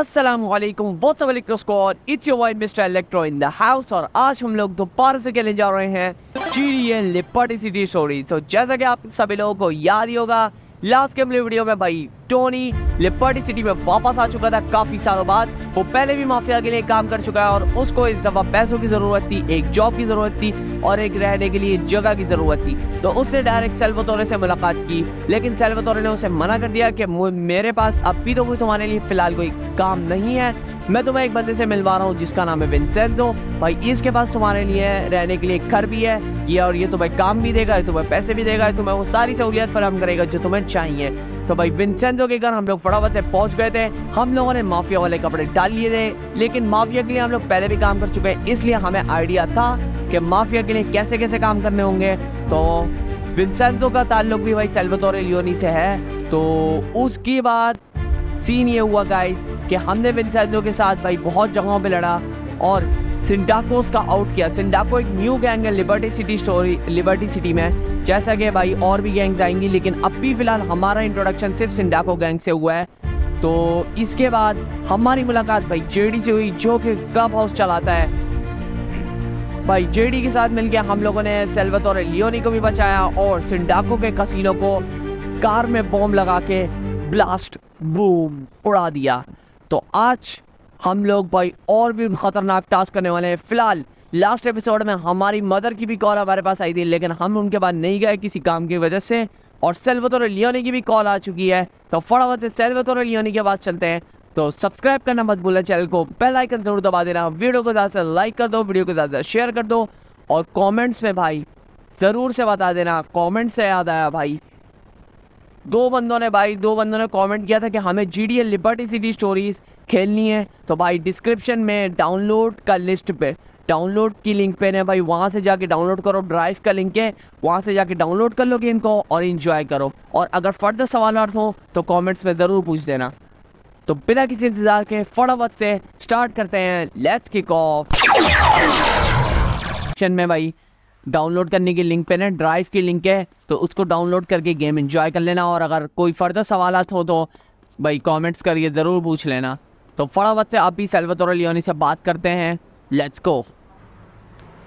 Aslam what's up it's your वाइट Mister Electro in the house और आज हम लोग दोबारा से खेलने जा रहे हैं चीरियन सिटी स्टोरी सो जैसा कि आप सभी लोगों को याद ही होगा लास्ट के अपने वीडियो में भाई टोनी लिपर्टी सिटी में वापस आ चुका था काफी सालों बाद वो पहले भी माफिया के लिए काम कर चुका है और उसको इस दफा पैसों की जरूरत थी एक जॉब की जरूरत थी और एक रहने के लिए जगह की जरूरत थी तो उसने डायरेक्ट सेल्वतोरे से मुलाकात की लेकिन सेल्वतोरे ने उसे मना कर दिया कि मेरे पास अब भी तो कोई तुम्हारे लिए फिलहाल कोई काम नहीं है मैं तुम्हें एक बंदे से मिलवा रहा हूँ जिसका नाम है विंसेंजो भाई इसके पास तुम्हारे लिए रहने के लिए घर भी है ये और ये तुम्हें काम भी देगा तुम्हें पैसे भी देगा तुम्हें वो सारी सहूलियत फराम करेगा जो तुम्हें चाहिए तो भाई विंसेंजो के घर हम लोग फटाफट से पहुंच गए थे हम लोगों ने माफिया वाले कपड़े डाल लिए थे लेकिन माफिया के लिए हम लोग पहले भी काम कर चुके हैं इसलिए हमें आइडिया था कि माफिया के लिए कैसे कैसे काम करने होंगे तो विंसेंजो का ताल्लुक भी भाई सेल्वतोरे लियोनी से है तो उसके बाद सीन ये हुआ गाइस कि हमने विंसेंजो के साथ भाई बहुत जगहों पर लड़ा और सिंडाकोस का आउट किया सिंडाको एक न्यू गैंग है Liberty City story Liberty City में जैसा कि भाई और भी गैंग्स आएंगी लेकिन अब भी फिलहाल हमारा इंट्रोडक्शन सिर्फ सिंडाको गैंग से हुआ है तो इसके बाद हमारी मुलाकात भाई जेडी से हुई जो कि क्लब हाउस चलाता है भाई जेडी के साथ मिलकर हम लोगों ने सेल्वत और लियोनी को भी बचाया और सिंडाको के कसिनो को कार में बॉम्ब लगा के ब्लास्ट बूम उड़ा दिया तो आज हम लोग भाई और भी ख़तरनाक टास्क करने वाले हैं फिलहाल लास्ट एपिसोड में हमारी मदर की भी कॉल हमारे पास आई थी लेकिन हम उनके पास नहीं गए किसी काम की वजह से और सेल्वत और लियोनी की भी कॉल आ चुकी है तो फटाफट से और लियोनी के पास चलते हैं तो सब्सक्राइब करना मत भूलना चैनल को बेल आइकन जरूर दबा देना वीडियो को ज़्यादा से लाइक कर दो वीडियो को ज़्यादा शेयर कर दो और कॉमेंट्स में भाई ज़रूर से बता देना कॉमेंट से याद आया भाई दो बंदों ने भाई दो बंदों ने कमेंट किया था कि हमें G D Liberty City Stories खेलनी है तो भाई डिस्क्रिप्शन में डाउनलोड का लिस्ट पे डाउनलोड की लिंक पे ने भाई वहाँ से जाके डाउनलोड करो ड्राइव का लिंक है वहाँ से जाके डाउनलोड कर लो गेम को और इन्जॉय करो और अगर फर्दर सवाल हो तो कॉमेंट्स में ज़रूर पूछ देना तो बिना किसी इंतज़ार के फटाफट से स्टार्ट करते हैं लेट्स किक ऑफ में भाई डाउनलोड करने की लिंक पे ना ड्राइव की लिंक है तो उसको डाउनलोड करके गेम इंजॉय कर लेना और अगर कोई फर्दर सवाल हो तो भाई कमेंट्स करिए ज़रूर पूछ लेना तो फटाफट से आप भी और लियोनी से बात करते हैं let's go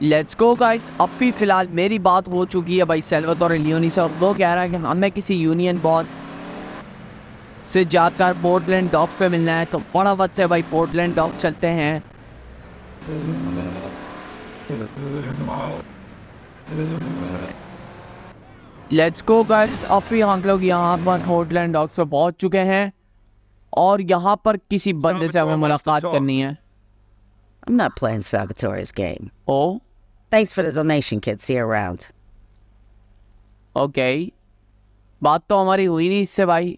let's go guys अब भी फ़िलहाल मेरी बात हो चुकी है भाई और लियोनी से और वो कह रहा है कि हमें किसी यूनियन बॉस से जाकर पोर्टलैंड डॉक पे मिलना है तो फटाफट से भाई पोर्टलैंड डॉक चलते हैं लेट्स गो गाइस अभी हम लोग यहाँ पर होटल एंड डॉग्स पर पहुंच चुके हैं और यहाँ पर किसी बंदे से हमें मुलाकात करनी है I'm not playing Salvatore's game. Oh? Thanks for the donation, kid. See you around. Okay. बात तो हमारी हुई नहीं इससे भाई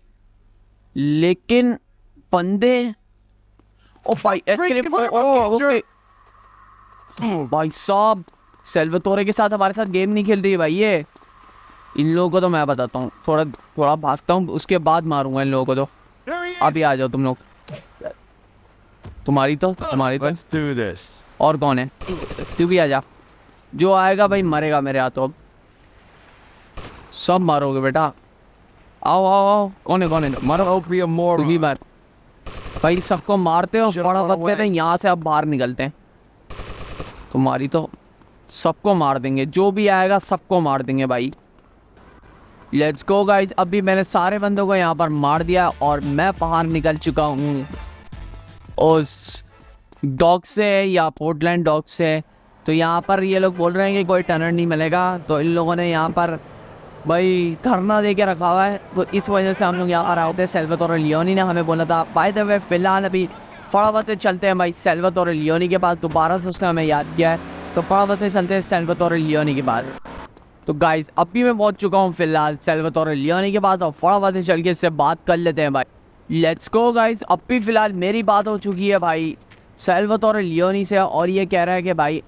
लेकिन बंदे ओ oh, भाई oh, भाई साहब सेल्वतोरे के साथ हमारे साथ गेम नहीं खेल रही भाई ये इन लोगों को तो मैं बताता हूँ थोड़ा थोड़ा भागता हूँ उसके बाद मारूंगा इन लोगों को तो अभी आ जाओ तुम लोग तुम्हारी तो तुम्हारी तो और कौन है तू भी आ जा जो आएगा भाई मरेगा मेरे हाथों अब सब मारोगे बेटा आओ आओ आओ कौन है कौन है मरो भी मार भाई सबको मारते हो बड़ा वक्त यहाँ से अब बाहर निकलते हैं तुम्हारी तो सबको मार देंगे जो भी आएगा सबको मार देंगे भाई लेट्स गो गाइस अभी मैंने सारे बंदों को यहाँ पर मार दिया और मैं बाहर निकल चुका हूँ उस डॉग से या पोर्टलैंड डॉग से तो यहाँ पर ये लोग बोल रहे हैं कि कोई टनर नहीं मिलेगा तो इन लोगों ने यहाँ पर भाई धरना दे के रखा हुआ है तो इस वजह से हम लोग यहाँ आ रहे होते हैं सेल्वत और लियोनी ने हमें बोला था बाय द वे फिलहाल अभी फटाफट चलते हैं भाई सेल्वत और लियोनी के पास दोबारा से उसने हमें याद किया है तो पावत में चलते हैं सेल्वातोर लियोनी के बाद तो गाइज अभी मैं पहुंच चुका हूँ फिलहाल सेल्वातोर लियोनी के बाद और फटाफट से चल के इससे बात कर लेते हैं भाई लेट्स गो गाइज अभी फिलहाल मेरी बात हो चुकी है भाई सेल्वातोर लियोनी से और ये कह रहा है कि भाई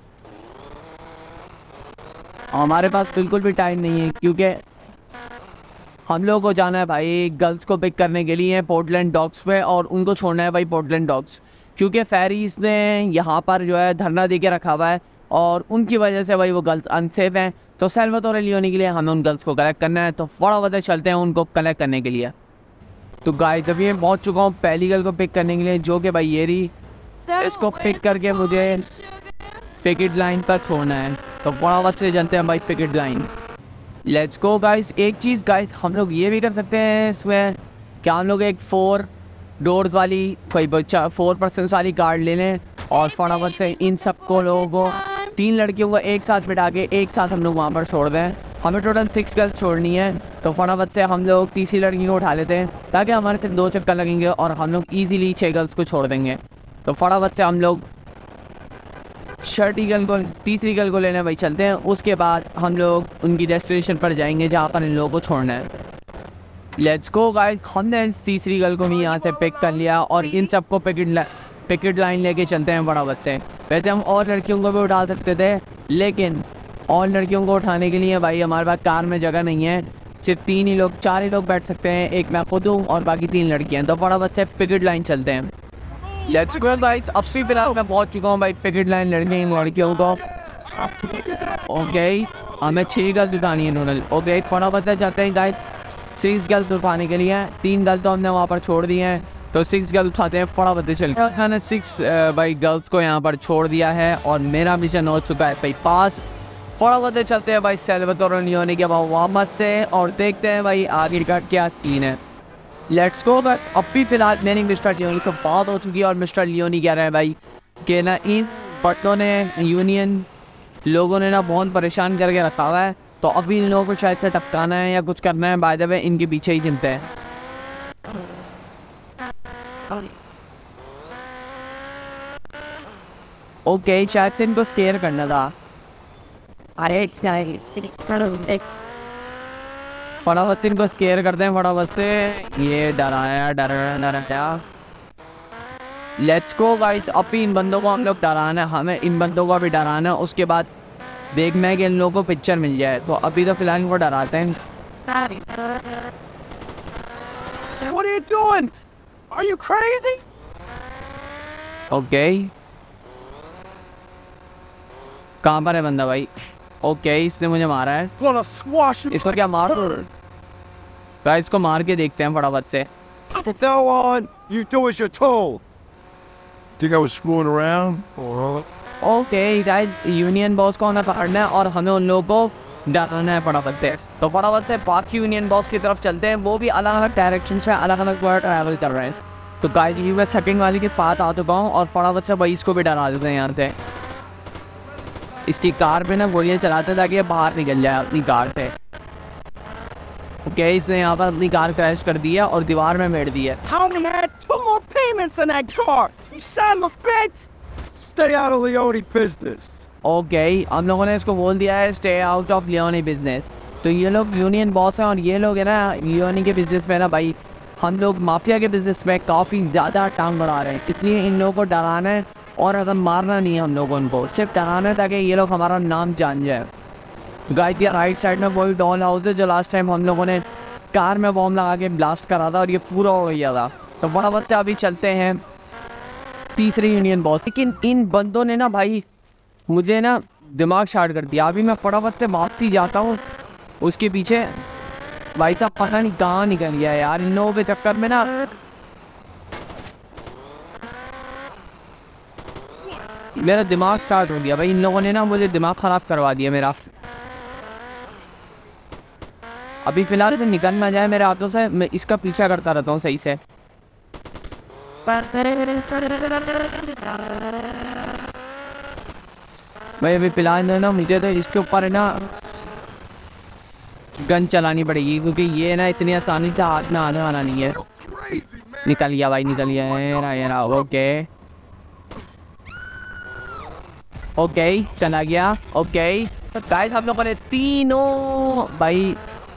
हमारे पास बिल्कुल भी टाइम नहीं है क्योंकि हम लोगों को जाना है भाई गर्ल्स को पिक करने के लिए पोर्टलैंड डॉग्स पे और उनको छोड़ना है भाई पोर्टलैंड डॉग्स क्योंकि फेरीज ने यहाँ पर जो है धरना दे के रखा हुआ है और उनकी वजह से भाई वो गर्ल्स अनसेफ हैं तो सेल्वातोरे लियोनी के लिए हमें उन गर्ल्स को कलेक्ट करना है तो फड़ा वजह चलते हैं उनको कलेक्ट करने के लिए तो गाय तभी मैं पहुँच चुका हूँ पहली गर्ल को पिक करने के लिए जो कि भाई ये रही इसको पिक करके मुझे पिकेट लाइन पर छोड़ना है तो बड़ा वक्त से जानते हैं भाई picket line let's go guys एक चीज़ गाइस हम लोग ये भी कर सकते हैं इसमें क्या हम लोग एक फ़ोर डोर्स वाली कोई बच्चा फोर परसेंट वाली कार्ड ले लें और फटाफट से इन तो सबको लोगों को तीन लड़कियों को एक साथ बिठा के एक साथ हम लोग वहाँ पर छोड़ दें हमें टोटल सिक्स गर्ल्स छोड़नी है तो फटाफट से हम लोग तीसरी लड़की को उठा लेते हैं ताकि हमारे सिर्फ दो चक्कर लगेंगे और हम लोग ईजिली छः गर्ल्स को छोड़ देंगे तो फटाफट से हम लोग छठी गर्ल को तीसरी गर्ल को लेने भाई चलते हैं उसके बाद हम लोग उनकी डेस्टिनेशन पर जाएंगे जहाँ पर इन लोगों को छोड़ना है लेट्स गो गाइस हमने तीसरी गर्ल को भी यहाँ से पिक कर लिया और इन सबको पिक पिकेट लाइन लेके चलते हैं बराबर से वैसे हम और लड़कियों को भी उठा सकते थे लेकिन और लड़कियों को उठाने के लिए भाई हमारे पास कार में जगह नहीं है सिर्फ तीन ही लोग चार ही लोग बैठ सकते हैं एक मैं खुद हूँ और बाकी तीन लड़कियाँ तो बड़ा बच्चे पिकेट लाइन चलते हैं लेट्स गो भाई अब से फिलहाल मैं पहुँच चुका हूँ भाई पिकेट लाइन लड़के लड़कियों को ओके हमें छह गर्ल्स उठानी है नूडल ओके बड़ा फटाफट जाते हैं गाइस सिक्स गर्ल्स उठाने के लिए तीन गर्ल तो हमने वहाँ पर छोड़ दिए हैं तो सिक्स गर्ल्स उठाते हैं फटाफट चल मैंने सिक्स uh, भाई गर्ल्स को यहाँ पर छोड़ दिया है और मेरा मिशन हो चुका है भाई पास फटाफट चलते हैं भाई सेलबत और नियोने के बाद वापस से और देखते हैं भाई आखिर का क्या सीन है लेट्स गो बट अब भी फिलहाल मैंने मिस्टर लियोनी से बात हो चुकी है और मिस्टर लियोनी कह रहे हैं भाई कि ना इन पट्टों ने यूनियन लोगों ने ना बहुत परेशान करके रखा हुआ है तो अभी इन लोगों को शायद से टपकाना है या कुछ करना है बाय द वे इनके पीछे ही चिंता है सॉरी ओके शायद तेरे को स्केयर करना था अरे अच्छा, फटाफट से इनको स्केयर करते हैं फटाफट से ये डराया डराया डराया लेट्स गो गाइस अब इन बंदों को हम लोग डराना है हमें इन बंदों को अभी डराना है उसके बाद देखना है कि इन लोगों को पिक्चर मिल जाए तो अभी तो फिलहाल इनको डराते हैं What are you doing? Are you crazy? Okay कहाँ पर है बंदा भाई ओके इसने मुझे मारा है इसको क्या मार दो इसको मार के देखते हैं फटाफट से From now on, you do as you're told. Think I was screwing around? Or... Okay, guys, union boss को हमें पकड़ना है और हमें उन लोगों को डालना पड़ा सकते हैं तो बराबर से पार्क यूनियन बॉस की तरफ चलते हैं वो भी अलग अलग डायरेक्शन में अलग अलग वर्ड ट्रैवल कर रहे हैं तो गाइस ये मैं सेकेंड वाली के पास आ चुका हूँ और फटाफट से भाई इसको भी डरा देते हैं यहाँ से इसकी कार पे ना गोलियाँ चलाते ताकि बाहर निकल जाए अपनी कार से ओके इसने यहाँ पर अपनी कार क्रैश कर दिया और दीवार में मेड़ दी है out of the Audi business. Okay हम लोगों ने इसको बोल दिया है stay out of Leone business तो ये लोग यूनियन बॉस हैं और ये लोग है ना लियोनी के बिजनेस में ना भाई हम लोग माफिया के बिजनेस में काफ़ी ज़्यादा टांग बढ़ा रहे हैं इसलिए इन लोगों को डराना है और अगर मारना नहीं है हम लोगों उनको सिर्फ डराना है ताकि ये लोग हमारा नाम जान जाए गाय दिया राइट साइड में कोई डॉल हाउस है जो लास्ट टाइम हम लोगों ने कार में बॉम्ब लगा के ब्लास्ट करा था और ये पूरा हो गया था तो वहाँ बच्चे अभी चलते हैं तीसरे यूनियन बॉस लेकिन इन बंदों ने ना भाई मुझे ना दिमाग शार्ट कर दिया अभी मैं फटाफट से वापसी जाता हूँ उसके पीछे भाई साहब पता नहीं कहाँ निकल गया यार इन लोगों के चक्कर में ना मेरा दिमाग स्टार्ट हो गया भाई इन लोगों ने ना मुझे दिमाग ख़राब करवा दिया मेरा अभी फ़िलहाल तो निकल ना जाए मेरे हाथों से मैं इसका पीछा करता रहता हूँ सही से भाई अभी फिलहाल है ना मुझे तो इसके ऊपर है ना गन चलानी पड़ेगी क्योंकि ये ना इतनी आसानी से हाथ में आने वाला नहीं है निकल गया भाई निकल गया येरा येरा ओके ओके चला गया ओके गाइस तो हम लोगों ने तीनों भाई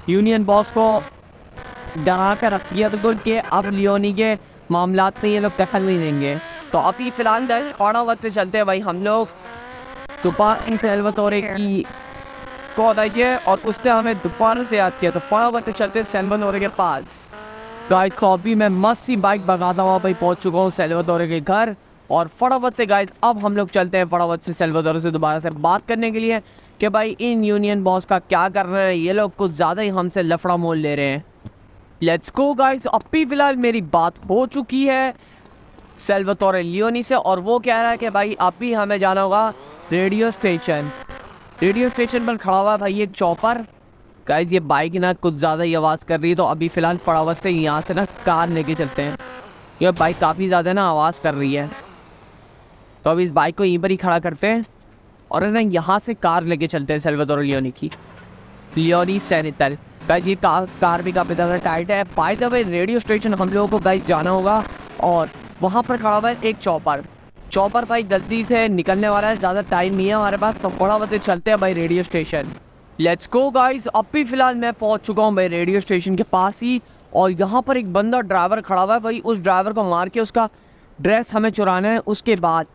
यूनियन बॉस को डरा कर रख दिया तो बिल्कुल के अब लियोनी के मामला में ये लोग दखल नहीं देंगे तो अभी फिलहाल दर्ज थोड़ा वक्त चलते हैं भाई हम लोग दोपहर से एल्वातोरे की कॉल आई है और उसने हमें दोपहर से याद किया तो फटाफट चलते सेल्वातोरे के पास गाइड कॉपी में मस्त सी बाइक भगाता हुआ भाई पहुंच चुका हूँ सेल्वातोरे के घर और फटाफट से गाइड अब हम लोग चलते हैं फटाफट से सेल्वातोरे से दोबारा से बात करने के लिए कि भाई इन यूनियन बॉस का क्या कर रहे हैं ये लोग कुछ ज़्यादा ही हमसे लफड़ा मोल ले रहे हैं लेट्स गो गाइस अभी फ़िलहाल मेरी बात हो चुकी है सेल्वातोरे लियोनी से और वो कह रहा है कि भाई अभी हमें जाना होगा रेडियो स्टेशन रेडियो स्टेशन पर खड़ा हुआ भाई एक चॉपर गाइज ये बाइक ना कुछ ज़्यादा ही आवाज़ कर रही है तो अभी फ़िलहाल पड़ावत से यहाँ से ना कार लेके चलते हैं ये बाइक काफ़ी ज़्यादा ना आवाज़ कर रही है तो अभी इस बाइक को यहीं पर ही खड़ा करते हैं और ना यहाँ से कार लेके चलते हैं सेल्वेदोर लियोनी की लियोनी सैनिटल गाइज ये कार कार भी काफ़ी ज़्यादा टाइट है पाए तो रेडियो स्टेशन हम लोगों को गाइज जाना होगा और वहाँ पर खड़ा हुआ है एक चौपर चौपर भाई जल्दी से निकलने वाला है ज़्यादा टाइम नहीं है हमारे पास तो थोड़ा बहुत चलते हैं भाई radio station let's go guys अब भी फिलहाल मैं पहुंच चुका हूं भाई रेडियो स्टेशन के पास ही और यहाँ पर एक बंदा ड्राइवर खड़ा हुआ है भाई उस ड्राइवर को मार के उसका ड्रेस हमें चुराना है उसके बाद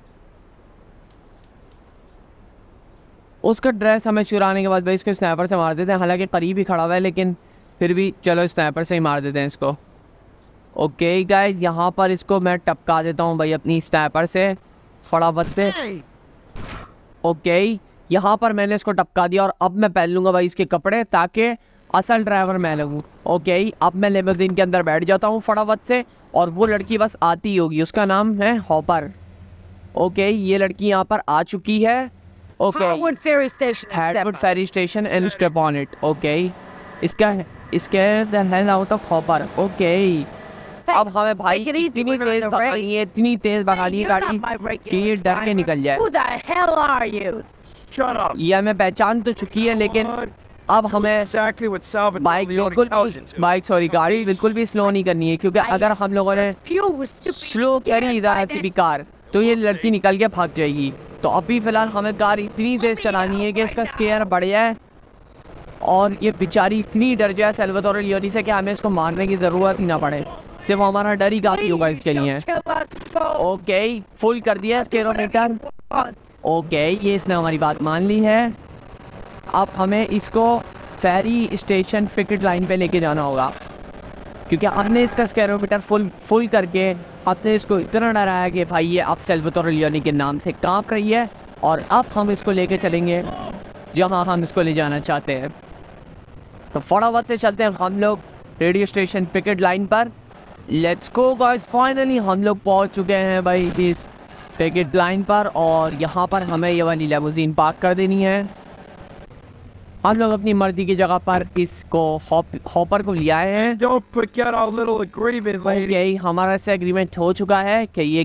उसका ड्रेस हमें चुराने के बाद भाई इसको स्नैपर से मार देते हैं हालांकि करीब ही खड़ा हुआ है लेकिन फिर भी चलो स्नैपर से ही मार देते हैं इसको ओके गाइज यहाँ पर इसको मैं टपका देता हूँ भाई अपनी स्टैपर से फटाफट से ओके यहाँ पर मैंने इसको टपका दिया और अब मैं पहन लूँगा भाई इसके कपड़े ताकि असल ड्राइवर मैं लगूँ ओके अब मैं लेमोजीन के अंदर बैठ जाता हूँ फटाफट से और वो लड़की बस आती ही होगी उसका नाम है हॉपर ओके ये लड़की यहाँ पर आ चुकी है okay ferry station and step on it okay इसका इसके आउट ऑफ हॉपर ओके अब हमें भाई इतनी तेज भगानी है इतनी तेज भगानी है गाड़ी कि ये डर के निकल जाए यह हमें पहचान तो चुकी है लेकिन अब हमें बाइक बिल्कुल बाइक सॉरी गाड़ी बिल्कुल भी स्लो नहीं करनी है क्योंकि अगर हम लोगों ने स्लो करी इधर ऐसी भी कार तो ये लड़की निकल के भाग जाएगी तो अभी फिलहाल हमें कार इतनी तेज चलानी है कि इसका स्केयर बढ़ जाए और ये बेचारी इतनी डर जाए सेल्वाडोर लियोनी से कि हमें इसको मारने की ज़रूरत ही ना पड़े सिर्फ हमारा डर ही काफी होगा इसके लिए ओके फुल कर दिया स्केरोमीटर ओके ये इसने हमारी बात मान ली है अब हमें इसको फेरी स्टेशन पिकेट लाइन पे लेके जाना होगा क्योंकि हमने इसका स्केरोमीटर फुल फुल करके हमने इसको इतना डराया कि भाई ये अब लियोनी के नाम से कांप रही है और अब हम इसको लेके चलेंगे जहाँ हम इसको ले जाना चाहते हैं तो फटाफट से चलते हैं हम लोग रेडियो स्टेशन पिकेट लाइन पर लेट्स गो गाइस फाइनली हम लोग पहुंच चुके हैं भाई इस पैकेट लाइन पर और यहाँ पर हमें ये वाली लेमोजीन पार्क कर देनी है हम लोग अपनी मर्जी की जगह पर इसको हॉपर को ले आए हैं okay, हमारा से एग्रीमेंट हो चुका है कि ये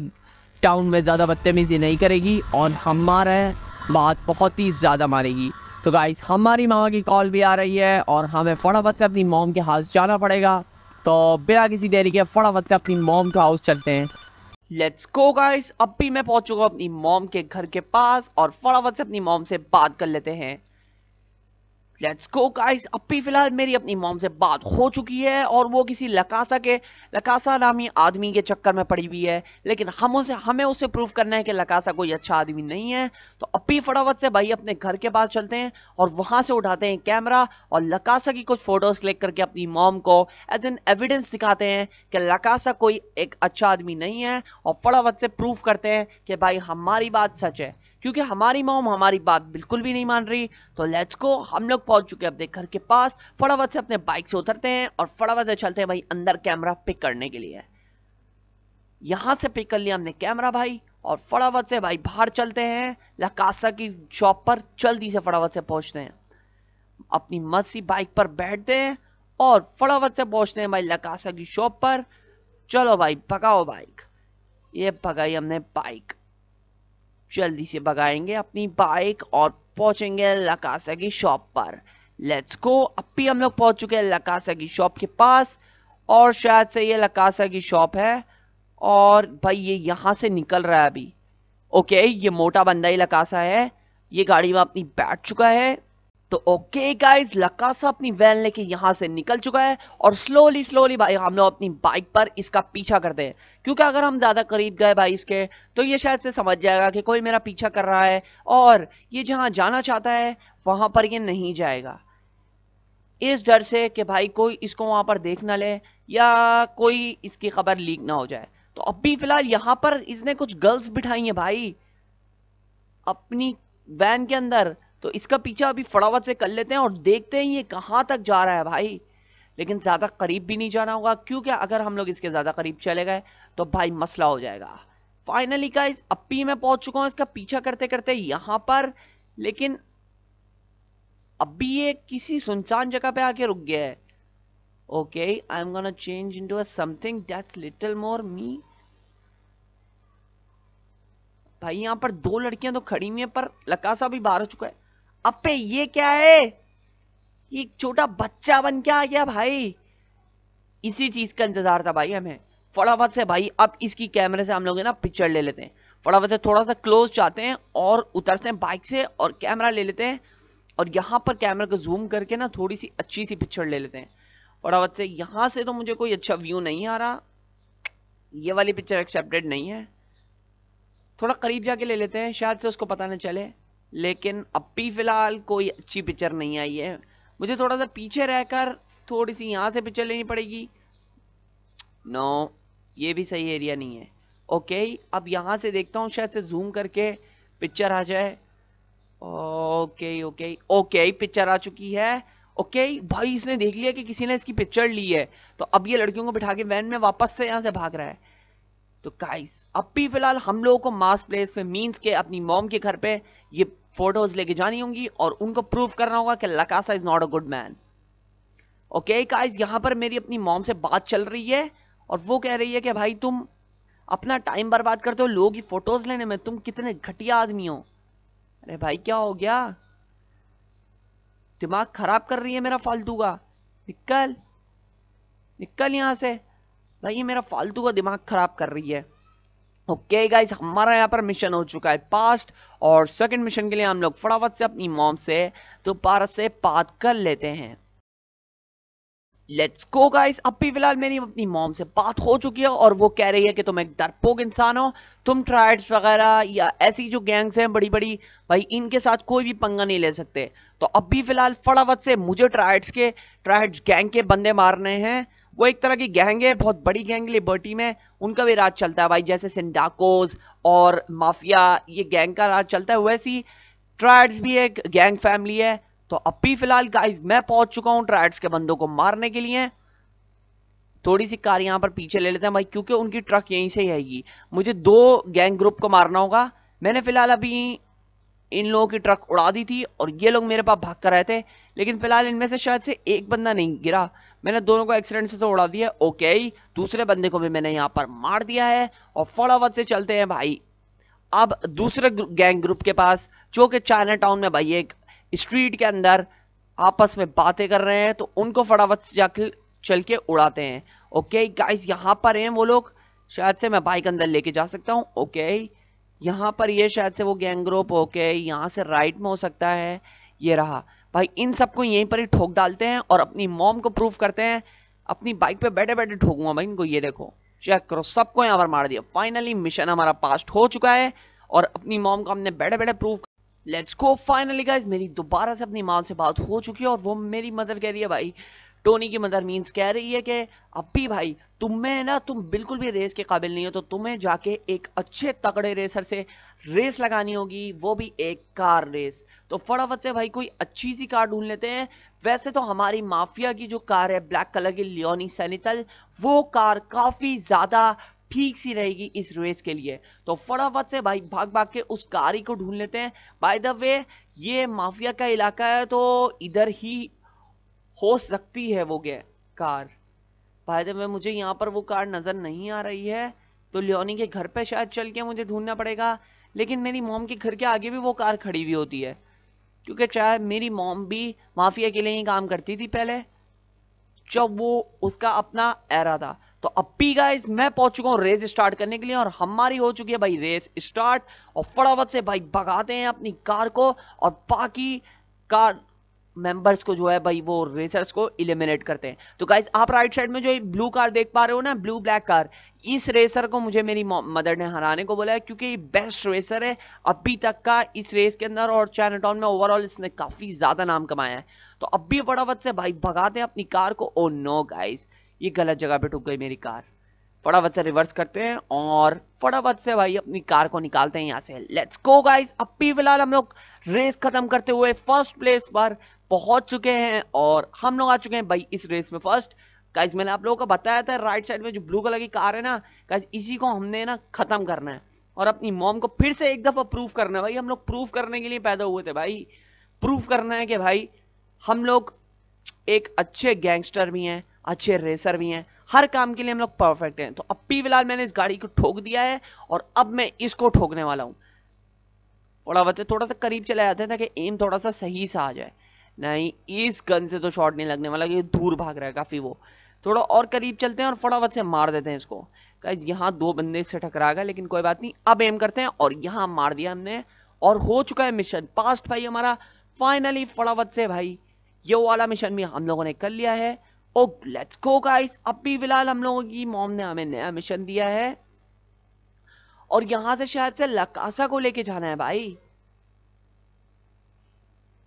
टाउन में ज़्यादा बदतमीजी नहीं करेगी और हमारे बात बहुत ही ज़्यादा मारेगी तो गाइस हमारी मामा की कॉल भी आ रही है और हमें फटाफट से अपनी मोम के हाथ जाना पड़ेगा तो बिना किसी देरी के फटाफट से अपनी मोम के हाउस चलते हैं लेट्स गो गाइस अब भी मैं पहुंच चुका हूँ अपनी मोम के घर के पास और फटाफट से अपनी मोम से बात कर लेते हैं लेट्स गो गाइस अभी फिलहाल मेरी अपनी मॉम से बात हो चुकी है और वो किसी लकासा के लकासा नामी आदमी के चक्कर में पड़ी हुई है लेकिन हम उसे हमें उसे प्रूव करना है कि लकासा कोई अच्छा आदमी नहीं है तो अभी फटाफट से भाई अपने घर के पास चलते हैं और वहाँ से उठाते हैं कैमरा और लकासा की कुछ फ़ोटोज़ क्लिक करके अपनी मॉम को एज एन एविडेंस दिखाते हैं कि लकासा कोई एक अच्छा आदमी नहीं है और फटाफट से प्रूफ करते हैं कि भाई हमारी बात सच है क्योंकि हमारी मोम हमारी बात बिल्कुल भी नहीं मान रही तो लेट्स को हम लोग पहुंच चुके हैं अपने घर के पास फटाफट से अपने बाइक से उतरते हैं और फटाफट से चलते हैं भाई अंदर कैमरा पिक करने के लिए यहाँ से पिक कर लिया हमने कैमरा भाई और फटाफट से भाई बाहर चलते हैं लकासा की शॉप पर जल्दी से फटाफट से पहुँचते हैं अपनी मस्ती बाइक पर बैठते हैं और फटाफट से पहुँचते हैं भाई लकासा की शॉप पर चलो भाई पकाओ बाइक ये पकाई हमने बाइक जल्दी से भगाएंगे अपनी बाइक और पहुंचेंगे लकासा की शॉप पर लेट्स गो अभी हम लोग पहुंच चुके हैं लकासा की शॉप के पास और शायद से ये लकासा की शॉप है और भाई ये यहाँ से निकल रहा है अभी ओके ये मोटा बंदा ही लकासा है ये गाड़ी में अपनी बैठ चुका है तो ओके गाइज लकासा अपनी वैन लेके यहाँ से निकल चुका है और स्लोली स्लोली भाई हम लोग अपनी बाइक पर इसका पीछा करते हैं क्योंकि अगर हम ज़्यादा करीब गए भाई इसके तो ये शायद से समझ जाएगा कि कोई मेरा पीछा कर रहा है और ये जहाँ जाना चाहता है वहाँ पर ये नहीं जाएगा इस डर से कि भाई कोई इसको वहाँ पर देख ना ले या कोई इसकी खबर लीक ना हो जाए तो अभी फ़िलहाल यहाँ पर इसने कुछ गर्ल्स बिठाई हैं भाई अपनी वैन के अंदर तो इसका पीछा अभी फटाफट से कर लेते हैं और देखते हैं ये कहाँ तक जा रहा है भाई लेकिन ज़्यादा करीब भी नहीं जाना होगा क्योंकि अगर हम लोग इसके ज़्यादा करीब चले गए तो भाई मसला हो जाएगा फाइनली का इस अपी में पहुंच चुका हूँ इसका पीछा करते करते यहाँ पर लेकिन अभी ये किसी सुनसान जगह पे आके रुक गया है okay I am gonna change in to something that little more me भाई यहाँ पर दो लड़कियां तो खड़ी हुई हैं पर लकासा भी बाहर हो चुका है अपे ये क्या है ये छोटा बच्चा बन क्या आ गया भाई इसी चीज का इंतजार था भाई हमें फटाफट से भाई अब इसकी कैमरे से हम लोग ना पिक्चर ले लेते हैं फटाफट से थोड़ा सा क्लोज जाते हैं और उतरते हैं बाइक से और कैमरा ले लेते हैं और यहाँ पर कैमरा को जूम करके ना थोड़ी सी अच्छी सी पिक्चर ले लेते हैं फटाफट से यहाँ से तो मुझे कोई अच्छा व्यू नहीं आ रहा ये वाली पिक्चर एक्सेप्टेड नहीं है थोड़ा करीब जाके ले लेते हैं शायद से उसको पता ना चले लेकिन अभी फ़िलहाल कोई अच्छी पिक्चर नहीं आई है मुझे थोड़ा सा पीछे रहकर थोड़ी सी यहाँ से पिक्चर लेनी पड़ेगी नो ये भी सही एरिया नहीं है ओके अब यहाँ से देखता हूँ शायद से जूम करके पिक्चर आ जाए ओके ओके ओके पिक्चर आ चुकी है ओके भाई इसने देख लिया कि किसी ने इसकी पिक्चर ली है तो अब ये लड़कियों को बिठा के वैन में वापस से यहाँ से भाग रहा है तो काइस अब भी फिलहाल हम लोगों को मास प्लेस में मींस के अपनी मॉम के घर पे ये फोटोज लेके जानी होंगी और उनको प्रूव करना होगा कि लकासा is not a good man okay guys यहाँ पर मेरी अपनी मॉम से बात चल रही है और वो कह रही है कि भाई तुम अपना टाइम बर्बाद करते हो लोगों की फ़ोटोज़ लेने में तुम कितने घटिया आदमी हो अरे भाई क्या हो गया दिमाग ख़राब कर रही है मेरा फालतू का निकल निकल यहाँ से भाई ये मेरा फालतू का दिमाग ख़राब कर रही है ओके okay गाइस हमारा यहाँ पर मिशन हो चुका है पास्ट और सेकंड मिशन के लिए हम लोग फटाफट से अपनी मॉम से तो पारस से बात कर लेते हैं लेट्स गो गाइस अभी फिलहाल मेरी अपनी मॉम से बात हो चुकी है और वो कह रही है कि तुम एक डरपोक इंसान हो तुम ट्राइड्स वगैरह या ऐसी जो गैंग्स हैं बड़ी बड़ी भाई इनके साथ कोई भी पंगा नहीं ले सकते तो अभी फिलहाल फटाफट से मुझे ट्राइड्स के ट्राइड्स गैंग के बंदे मारने हैं वो एक तरह की गैंग है बहुत बड़ी गैंग लिबर्टी में उनका भी राज चलता है भाई जैसे सिंडाकोज और माफिया ये गैंग का राज चलता है वैसी ट्रायड्स भी एक गैंग फैमिली है तो अभी फिलहाल गाइज मैं पहुंच चुका हूँ ट्रायड्स के बंदों को मारने के लिए थोड़ी सी कार यहाँ पर पीछे ले लेते हैं भाई क्योंकि उनकी ट्रक यहीं से ही आएगी मुझे दो गैंग ग्रुप को मारना होगा मैंने फिलहाल अभी इन लोगों की ट्रक उड़ा दी थी और ये लोग मेरे पास भाग कर रहे थे लेकिन फिलहाल इनमें से शायद से एक बंदा नहीं गिरा मैंने दोनों को एक्सीडेंट से तो उड़ा दिया ओके दूसरे बंदे को भी मैंने यहाँ पर मार दिया है और फटाफट से चलते हैं भाई अब दूसरे गैंग ग्रुप के पास जो कि चाइना टाउन में भाई एक स्ट्रीट के अंदर आपस में बातें कर रहे हैं तो उनको फटाफट से जाकर चल के उड़ाते हैं ओके गाइस यहाँ पर हैं वो लोग शायद से मैं बाइक अंदर लेके जा सकता हूँ ओके यहाँ पर ये शायद से वो गैंग ग्रुप ओके यहाँ से राइट में हो सकता है ये रहा भाई इन सबको यहीं पर ही ठोक डालते हैं और अपनी मॉम को प्रूफ करते हैं अपनी बाइक पे बैठे बैठे ठोकूंगा भाई इनको ये देखो चेक करो सबको यहाँ पर मार दिया फाइनली मिशन हमारा पास्ट हो चुका है और अपनी मॉम को हमने बैठे बैठे proof let's go finally guys मेरी दोबारा से अपनी माँ से बात हो चुकी है और वो मेरी मदर कह रही है भाई टोनी की मदर मीन्स कह रही है कि अब भी भाई तुम में ना तुम बिल्कुल भी रेस के काबिल नहीं हो तो तुम्हें जाके एक अच्छे तगड़े रेसर से रेस लगानी होगी वो भी एक कार रेस तो फटाफट से भाई कोई अच्छी सी कार ढूंढ लेते हैं वैसे तो हमारी माफिया की जो कार है ब्लैक कलर की लियोनी सैनिटल वो कार काफ़ी ज़्यादा ठीक सी रहेगी इस रेस के लिए तो फटाफट से भाई भाग भाग के उस ही को ढूंढ लेते हैं बाय द वे ये माफिया का इलाका है तो इधर ही हो सकती है वो गे कार भाई जब मुझे यहाँ पर वो कार नज़र नहीं आ रही है तो लियोनी के घर पे शायद चल के मुझे ढूंढना पड़ेगा लेकिन मेरी मोम के घर के आगे भी वो कार खड़ी हुई होती है क्योंकि चाहे मेरी मोम भी माफिया के लिए ही काम करती थी पहले जब वो उसका अपना एरा था तो अपी गाइस मैं पहुंच चुका हूँ रेस स्टार्ट करने के लिए और हमारी हो चुकी है भाई रेस स्टार्ट और फटाफट से भाई भगाते हैं अपनी कार को और बाकी कार मेंबर्स को जो है भाई वो रेसर्स को इलिमिनेट करते हैं तो गाइज आप राइट साइड में जो ब्लू कार देख पा रहे हो ना ब्लू ब्लैक कार इस रेसर को मुझे मेरी मदर ने हराने को बोला है क्योंकि ये बेस्ट रेसर है अभी तक का इस रेस के अंदर और चाइनाटाउन में ओवरऑल इसने काफ़ी ज़्यादा नाम कमाया है तो अब भी फटाफट से भाई भगाते हैं अपनी कार को ओ नो गाइज ये गलत जगह पे टूट गई मेरी कार फटाफट से रिवर्स करते हैं और फटाफट से भाई अपनी कार को निकालते हैं यहाँ से लेट्स गो गाइज अब भी फिलहाल हम लोग रेस खत्म करते हुए फर्स्ट प्लेस पर पहुंच चुके हैं और हम लोग आ चुके हैं भाई इस रेस में फर्स्ट काज मैंने आप लोगों को बताया था राइट साइड में जो ब्लू कलर की कार है ना गाइज इसी को हमने ना ख़त्म करना है और अपनी मॉम को फिर से एक दफ़ा प्रूफ करना है भाई हम लोग प्रूफ करने के लिए पैदा हुए थे भाई प्रूफ करना है कि भाई हम लोग एक अच्छे गैंगस्टर भी हैं अच्छे रेसर भी हैं हर काम के लिए हम लोग परफेक्ट हैं तो अब पी फिलहाल मैंने इस गाड़ी को ठोक दिया है और अब मैं इसको ठोकने वाला हूँ थोड़ा बच्चे थोड़ा सा करीब चले जाते हैं ताकि एम थोड़ा सा सही सा आ जाए नहीं इस गन से तो शॉट नहीं लगने वाला ये दूर भाग रहा है काफ़ी वो थोड़ा और करीब चलते हैं और फटाफट से मार देते हैं इसको गाइज यहाँ दो बंदे से टकरा गए लेकिन कोई बात नहीं अब एम करते हैं और यहाँ मार दिया हमने और हो चुका है मिशन पास्ट भाई हमारा फाइनली फटाफट से भाई ये वाला मिशन भी हम लोगों ने कर लिया है ओ लेट्स गो गाइस अभी फिलहाल हम लोगों की मॉम ने हमें नया मिशन दिया है और यहां से शायद से लकासा को लेके जाना है भाई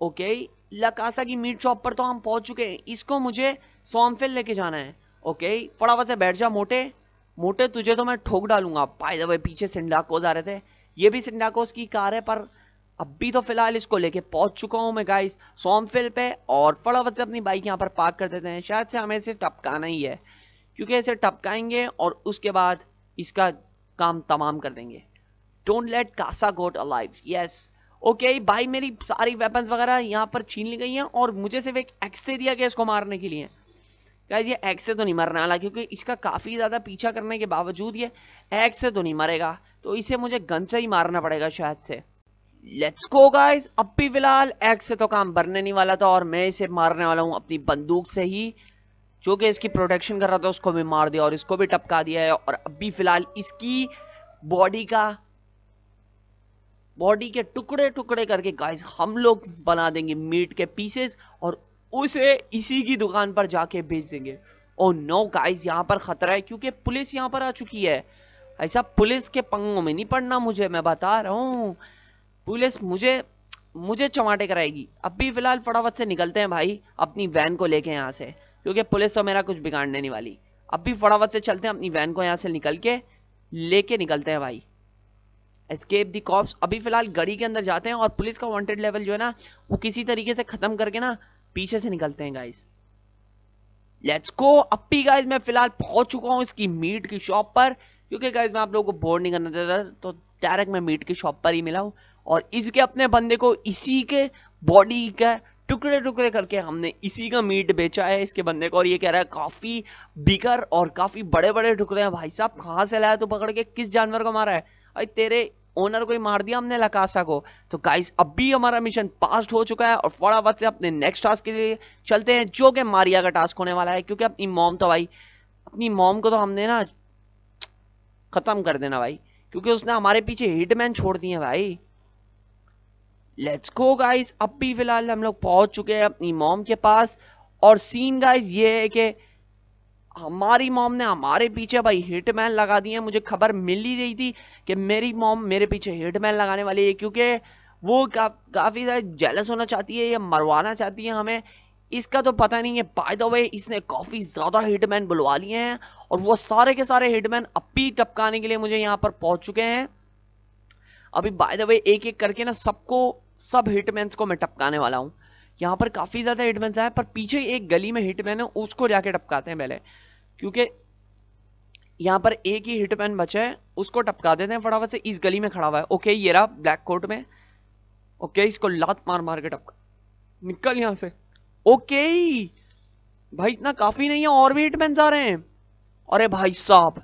ओके लकासा की मीट शॉप पर तो हम पहुंच चुके हैं इसको मुझे सोमफिल लेके जाना है ओके फटाफट से बैठ जा मोटे मोटे तुझे तो मैं ठोक डालूंगा पाए जब पीछे सिंडाकोज आ रहे थे ये भी सिंडाकोज की कार है पर अभी तो फिलहाल इसको लेके पहुंच चुका हूँ मैं गाइस सोमफिल पे और फटाफट से अपनी बाइक यहाँ पर पार्क कर देते हैं शायद से हमें इसे टपकाना ही है क्योंकि इसे टपकाएंगे और उसके बाद इसका काम तमाम कर देंगे don't let Casa got alive yes okay okay, भाई मेरी सारी वेपन्स वगैरह यहाँ पर छीन ली गई हैं और मुझे सिर्फ एक एक्से दिया गया इसको मारने के लिए गाइज ये एक्स से तो नहीं मरने वाला क्योंकि इसका काफ़ी ज़्यादा पीछा करने के बावजूद ये एक्स से तो नहीं मरेगा तो इसे मुझे गन से ही मारना पड़ेगा शायद से लेट्स गो गाइज अब भी फिलहाल एक्स से तो काम बनने नहीं वाला था और मैं इसे मारने वाला हूँ अपनी बंदूक से ही जो कि इसकी प्रोटेक्शन कर रहा था उसको भी मार दिया और इसको भी टपका दिया है और अब भी फिलहाल इसकी बॉडी का बॉडी के टुकड़े टुकड़े करके गाइस हम लोग बना देंगे मीट के पीसेस और उसे इसी की दुकान पर जाके बेच देंगे ओ नो गाइस यहाँ पर खतरा है क्योंकि पुलिस यहाँ पर आ चुकी है ऐसा पुलिस के पंगों में नहीं पड़ना मुझे मैं बता रहा हूँ पुलिस मुझे मुझे चमाटे कराएगी अभी फिलहाल फटाफट से निकलते हैं भाई अपनी वैन को लेके यहाँ से क्योंकि पुलिस तो मेरा कुछ बिगाड़ने नहीं वाली अभी फटाफट से चलते हैं अपनी वैन को यहाँ से निकल के लेके निकलते हैं भाई एस्केप दी कॉप्स अभी फिलहाल गड़ी के अंदर जाते हैं और पुलिस का वांटेड लेवल जो है ना वो किसी तरीके से ख़त्म करके ना पीछे से निकलते हैं गाइस लेट्स गो अपी गाइस मैं फिलहाल पहुंच चुका हूं इसकी मीट की शॉप पर क्योंकि गाइस मैं आप लोगों को बोर नहीं करना चाहता तो डायरेक्ट मैं मीट की शॉप पर ही मिला हूँ और इसके अपने बंदे को इसी के बॉडी का टुकड़े टुकड़े करके हमने इसी का मीट बेचा है इसके बंदे को और ये कह रहा है काफ़ी बिकर और काफ़ी बड़े बड़े टुकड़े हैं भाई साहब कहाँ से लाया तो पकड़ के किस जानवर को मारा है भाई तेरे ओनर को ही मार दिया हमने लकासा को तो गाइस अभी हमारा मिशन पास्ट हो चुका है और फटाफट से अपने नेक्स्ट टास्क के लिए चलते हैं जो कि मारिया का टास्क होने वाला है क्योंकि अपनी मोम तो भाई अपनी मोम को तो हमने ना ख़त्म कर देना भाई क्योंकि उसने हमारे पीछे हिटमैन छोड़ दिए भाई लेट्स गो गाइस अभी फिलहाल हम लोग पहुंच चुके हैं अपनी मोम के पास और सीन गाइस ये है कि हमारी हाँ, मॉम ने हमारे हाँ, पीछे भाई हिटमैन लगा दिए मुझे खबर मिल ही रही थी कि मेरी मॉम मेरे पीछे हिटमैन लगाने वाली है क्योंकि वो का, काफ़ी ज़्यादा जेलस होना चाहती है या मरवाना चाहती है हमें इसका तो पता नहीं है बाय द वे इसने काफ़ी ज़्यादा हिटमैन बुलवा लिए हैं और वो सारे के सारे हिटमैन अपी टपकाने के लिए मुझे यहाँ पर पहुँच चुके हैं अभी बाय द वे एक एक करके ना सबको सब हिटमैन को मैं टपकाने वाला हूँ यहाँ पर काफ़ी ज़्यादा हिटमैन आए पर पीछे एक गली में हिटमैन है उसको जाके टपकाते हैं पहले क्योंकि यहाँ पर एक ही हिटमैन बचा है उसको टपका देते हैं फटाफट से इस गली में खड़ा हुआ है ओके ये रहा ब्लैक कोट में ओके इसको लात मार मार के टपका निकल यहाँ से ओके भाई इतना काफ़ी नहीं है और भी हिटमैन आ रहे हैं अरे भाई साहब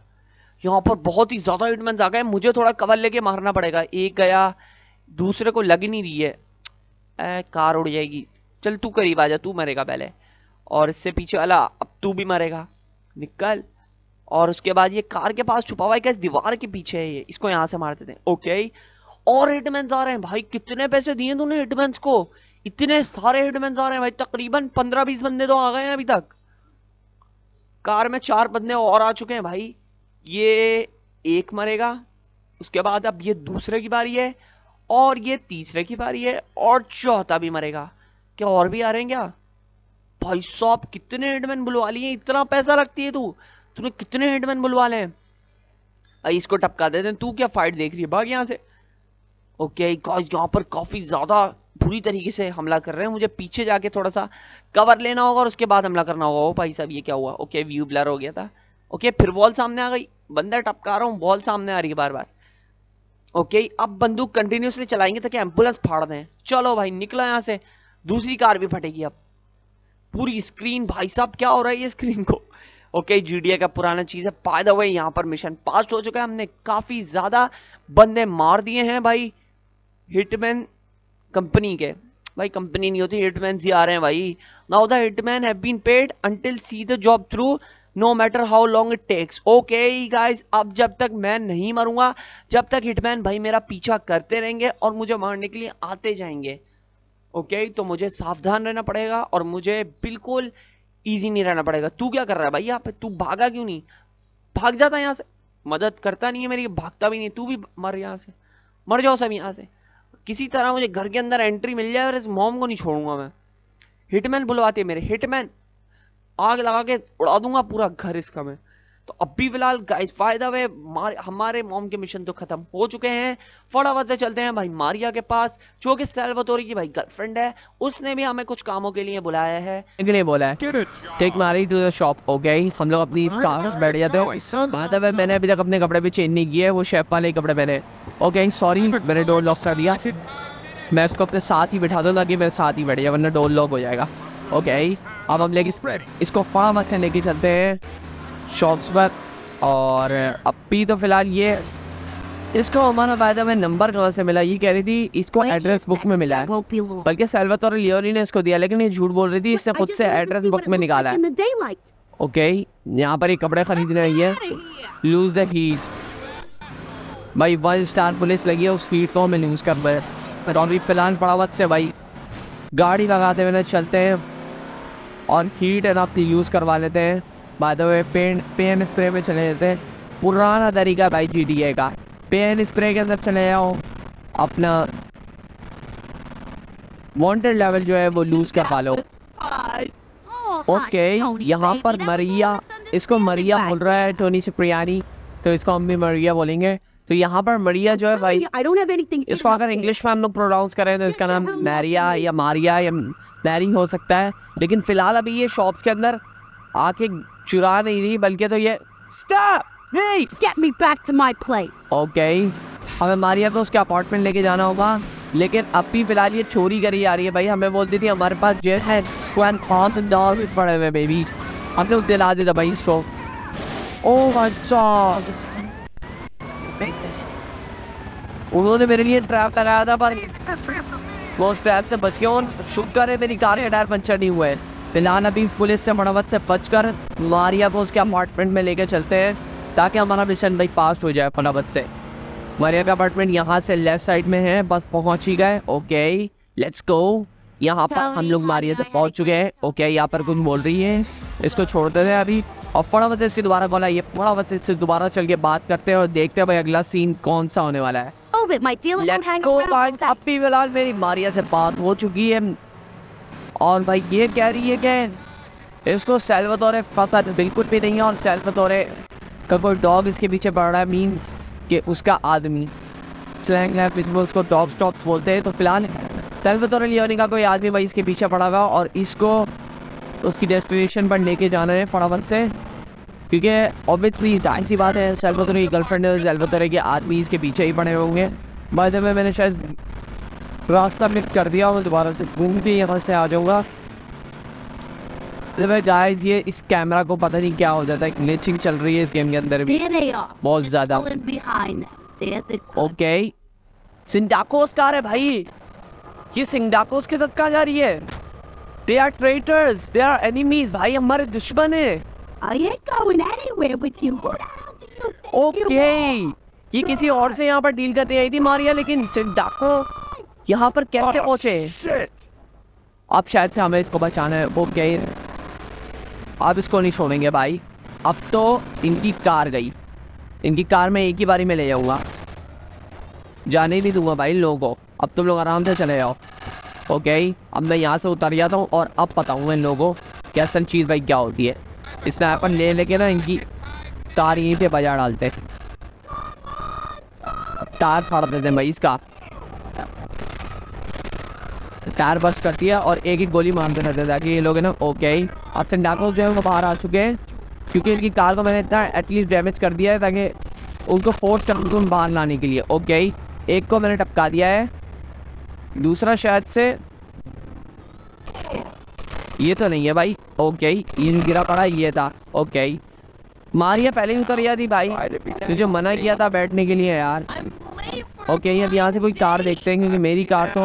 यहाँ पर बहुत ही ज़्यादा हिटमैन आ गए मुझे थोड़ा कवर लेके मारना पड़ेगा एक गया दूसरे को लग नहीं रही है ए, कार उड़ जाएगी चल तू करीब आ जा तू मरेगा पहले और इससे पीछे वाला अब तू भी मरेगा निकल और उसके बाद ये कार के पास छुपा हुआ है क्या दीवार के पीछे है ये इसको यहाँ से मार देते हैं ओके और हिटमैन आ रहे हैं भाई कितने पैसे दिए तूने हिटमैन को इतने सारे हिटमैन आ रहे हैं भाई तकरीबन पंद्रह बीस बंदे तो आ गए हैं अभी तक कार में चार बंदे और आ चुके हैं भाई ये एक मरेगा उसके बाद अब ये दूसरे की बारी है और ये तीसरे की बारी है और चौथा भी मरेगा क्या और भी आ रहे हैं क्या भाई साहब कितने हेडमैन बुलवा लिए इतना पैसा रखती है तू तूने कितने हेडमैन बुलवा आई इसको टपका देते हैं तू क्या फाइट देख रही है भाग यहाँ से ओके गाइस यहाँ पर काफ़ी ज़्यादा बुरी तरीके से हमला कर रहे हैं मुझे पीछे जाके थोड़ा सा कवर लेना होगा और उसके बाद हमला करना होगा ओ भाई साहब ये क्या हुआ ओके व्यू ब्लर हो गया था ओके फिर वॉल सामने आ गई बंदा टपका रहा हूँ बॉल सामने आ रही है बार बार ओके अब बंदूक कंटिन्यूसली चलाएंगे ताकि तो एम्बुलेंस फाड़ दें चलो भाई निकला यहाँ से दूसरी कार भी फटेगी अब पूरी स्क्रीन भाई साहब क्या हो रहा है ये स्क्रीन को ओके जीडीए का पुराना चीज है पाए द वे यहाँ पर मिशन पास्ट हो चुका है हमने काफी ज्यादा बंदे मार दिए हैं भाई हिटमैन कंपनी के भाई कंपनी नहीं होती हिटमैन ही आ रहे हैं भाई now the hitman have been paid until see the job through no matter how long it takes okay guys अब जब तक मैं नहीं मरूंगा जब तक हिटमैन भाई मेरा पीछा करते रहेंगे और मुझे मारने के लिए आते जाएंगे ओके तो मुझे सावधान रहना पड़ेगा और मुझे बिल्कुल ईजी नहीं रहना पड़ेगा तू क्या कर रहा है भाई यहाँ पे तू भागा क्यों नहीं भाग जाता यहाँ से मदद करता नहीं है मेरी भागता भी नहीं तू भी मर यहाँ से मर जाओ सब यहाँ से किसी तरह मुझे घर के अंदर एंट्री मिल जाए और इस मॉम को नहीं छोड़ूंगा मैं हिटमैन बुलवाते मेरे हिटमैन आग लगा के उड़ा दूंगा पूरा घर इसका मैं तो अभी फिलहाल गाइस फायदा वे हमारे मॉम के मिशन तो खत्म हो चुके हैं फटाफट से चलते हैं भाई मारिया के पास जो कि सेल्वतोरी की भाई गर्लफ्रेंड है उसने भी हमें कुछ कामों के लिए बुलाया है के बोला है टेक मारी टू द शॉप हो गई हम लोग अपनी कार बैठ जाते हैं बात है मैंने अभी तक अपने कपड़े भी चेंज नहीं किए वो शेफ वाले कपड़े पहने ओके सॉरी मैंने डोर लॉक कर दिया मैं उसको अपने साथ ही बैठा दो ताकि मेरे साथ ही बैठ जाए वरना डोर लॉक हो जाएगा ओके अब हम लेके इसको फार्म लेके चलते हैं शॉट्स पर और अपी तो फ़िलहाल ये इसको हमारा फायदा में नंबर कहाँ से मिला ये कह रही थी इसको एड्रेस बुक में मिला है बल्कि सेल्वत और लियोनी ने इसको दिया लेकिन ये झूठ बोल रही थी इससे खुद से एड्रेस बुक में निकाला है ओके यहाँ पर ये कपड़े खरीदने आई है लूज द हीट भाई वन स्टार पुलिस लगी है उस हीट को हमें लूज कर पाए और भी फिलहाल पड़ावत से भाई गाड़ी लगाते हुए चलते हैं और हीट एंड आप यूज़ करवा लेते हैं बाद में पेन पेन स्प्रे में चले जाते हैं पुराना तरीका भाई जी डी ए का पेन स्प्रे के अंदर चले जाओ अपना वांटेड लेवल जो है वो लूज कर पा लो ओके यहाँ पर मरिया इसको मरिया बोल रहा है टोनी प्रियानी तो इसको हम भी मरिया बोलेंगे तो यहाँ पर मरिया जो है भाई इसको अगर इंग्लिश में हम लोग प्रोनाउंस करें तो इसका नाम मैरिया या मारिया या मैरी हो सकता है लेकिन फिलहाल अभी ये शॉप्स के अंदर आके चुरा नहीं रही बल्कि तो ये Stop! Hey, get me back to my plate. Okay. हमें मारिया को उसके अपार्टमेंट लेके जाना होगा लेकिन अभी फिलहाल ये चोरी करी आ रही है भाई हमें बोलती थी हमारे पास जेट है पड़े हुए बेबी हमने उसे दिला दिया भाई इसको ओह oh अच्छा उन्होंने मेरे लिए ट्रैप कराया था पर वो ट्रैप से बच गया और शुक्र है मेरी कार के टायर पंचर नहीं हुए हैं फिलहाल अभी पुलिस से मड़वत से बचकर मारिया को उसके अपार्टमेंट में लेकर चलते हैं ताकि हमारा मिशन भाई फास्ट हो जाए मड़वत से मारिया का अपार्टमेंट यहाँ से लेफ्ट साइड में है बस पहुँच ही गए ओके लेट्स गो यहाँ पर हम लोग मारिया तक पहुँच चुके हैं ओके यहाँ पर कुछ बोल रही है इसको छोड़ देते हैं अभी और फटाफट से दोबारा बोला ये फटाफट से दोबारा चल के बात करते हैं और देखते हैं भाई अगला सीन कौन सा होने वाला है oh, अब फिलहाल मेरी मारिया से बात हो चुकी है और भाई ये रही है अगेन इसको सेल्वातोरे पता बिल्कुल भी नहीं है और सेल्वातोरे का कोई डॉग इसके पीछे पड़ रहा है मीन्स कि उसका आदमी स्लैंग उसको डॉग स्टॉप्स बोलते हैं तो फिलहाल सेल्वातोरे लियोनी का कोई आदमी भाई इसके पीछे पड़ा हुआ और इसको उसकी डेस्टिनेशन पर लेके जाना है फटाफट से क्योंकि ऑब्वियसली जाहिर सी बात है सेल्वातोरे की गर्लफ्रेंड है सेल्वातोरे के आदमी इसके पीछे ही पड़े होंगे बाद में मैंने शायद रास्ता मिक्स कर दिया मैं दोबारा से घूम के यहाँ से आ जाऊँगा गाइस तो ये इस कैमरा को पता नहीं क्या हो जाता है ग्लिचिंग चल रही है इस गेम के अंदर भी बहुत ज़्यादा ओके सिंडाकोस कार है भाई ये सिंडाकोस के साथ कहाँ जा रही है they are traitors they are enemies भाई हमारे दुश्मन है ओके okay. ये किसी और से यहाँ पर डील करने आई थी मारिया लेकिन सिंडाको यहाँ पर कैसे पहुंचे अब शायद से हमें इसको बचाना है वो गए आप इसको नहीं छोड़ेंगे भाई अब तो इनकी कार गई इनकी कार में एक ही बारी में ले जाऊँगा जाने भी दूंगा भाई लोगों अब तुम लोग आराम से चले जाओ ओके अब मैं यहाँ से उतर जाता हूँ और अब बताऊँगा इन लोगों की असल चीज़ भाई क्या होती है अपन ले लेके ना इनकी तार यहीं पे बजा डालते तार फाड़ देते भाई इसका टायर बस करती है और एक ही गोली मारते रहते हैं ताकि ये लोग है ना ओके ही और सेंडाकोस जो है वो बाहर आ चुके हैं क्योंकि इनकी कार को मैंने इतना एटलीस्ट डैमेज कर दिया है ताकि उनको फोर्स कर उनको बाहर लाने के लिए ओके ही एक को मैंने टपका दिया है दूसरा शायद से ये तो नहीं है भाई ओके ये जो गिरा पड़ा ये था ओके ही मारिया पहले ही उतर गया थी भाई तुझे तो मना किया था बैठने के लिए यार ओके okay, अब यहाँ से कोई कार देखते हैं क्योंकि मेरी कार तो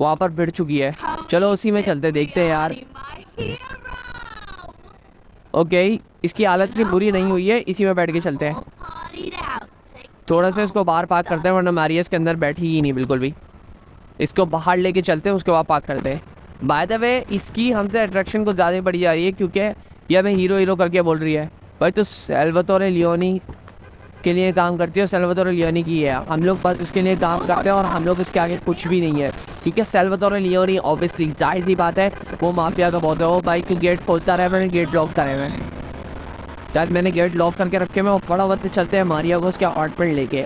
वहाँ पर भिड़ चुकी है चलो उसी में चलते देखते हैं यार ओके इसकी हालत भी बुरी नहीं हुई है इसी में बैठ के चलते हैं थोड़ा सा इसको बाहर पार्क करते हैं वरना मारियस के अंदर बैठी ही नहीं बिल्कुल भी इसको बाहर लेके चलते हैं उसके बाद पार्क करते हैं बाय द वे इसकी हमसे अट्रैक्शन कुछ ज़्यादा बढ़ी जा रही है क्योंकि यह हमें हीरो हीरो करके बोल रही है भाई तो सेल्वतोरे लियोनी उसके लिए काम करती है सेल्वतर लियोनी की है हम लोग बस उसके लिए काम करते हैं और हम लोग इसके आगे कुछ भी नहीं है ठीक है सेल्वादोर लियोनी ऑब्वियसली जाहिर सी बात है वो माफिया का बहुत है वो बाइक गेट खोलता रहे मैंने गेट लॉक करे हुए शायद मैंने गेट लॉक करके रखे मैं फटाफट से चलते हैं मारिया को उसके अपार्टमेंट लेके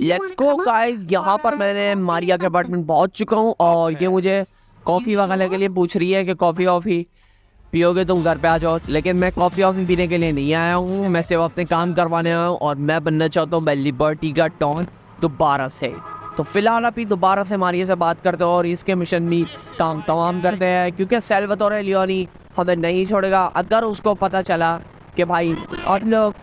लेट्स गो गाइस यहाँ पर मैंने मारिया के अपार्टमेंट पहुँच चुका हूँ और ये मुझे कॉफ़ी वगैरह के लिए पूछ रही है कि कॉफ़ी वॉफ़ी पियोगे तुम घर पे आ जाओ लेकिन मैं कॉफ़ी वॉफ़ी पीने के लिए नहीं आया हूँ मैं सिर्फ अपने काम करवाने आया हूँ और मैं बनना चाहता हूँ मैं लिबर्टी का टॉन दोबारा से तो फिलहाल अभी दोबारा से मारिए से बात करते हो और इसके मिशन भी काम तमाम करते हैं क्योंकि सेल्वतोरे लियोनी हमें नहीं छोड़ेगा अगर उसको पता चला कि भाई और लोग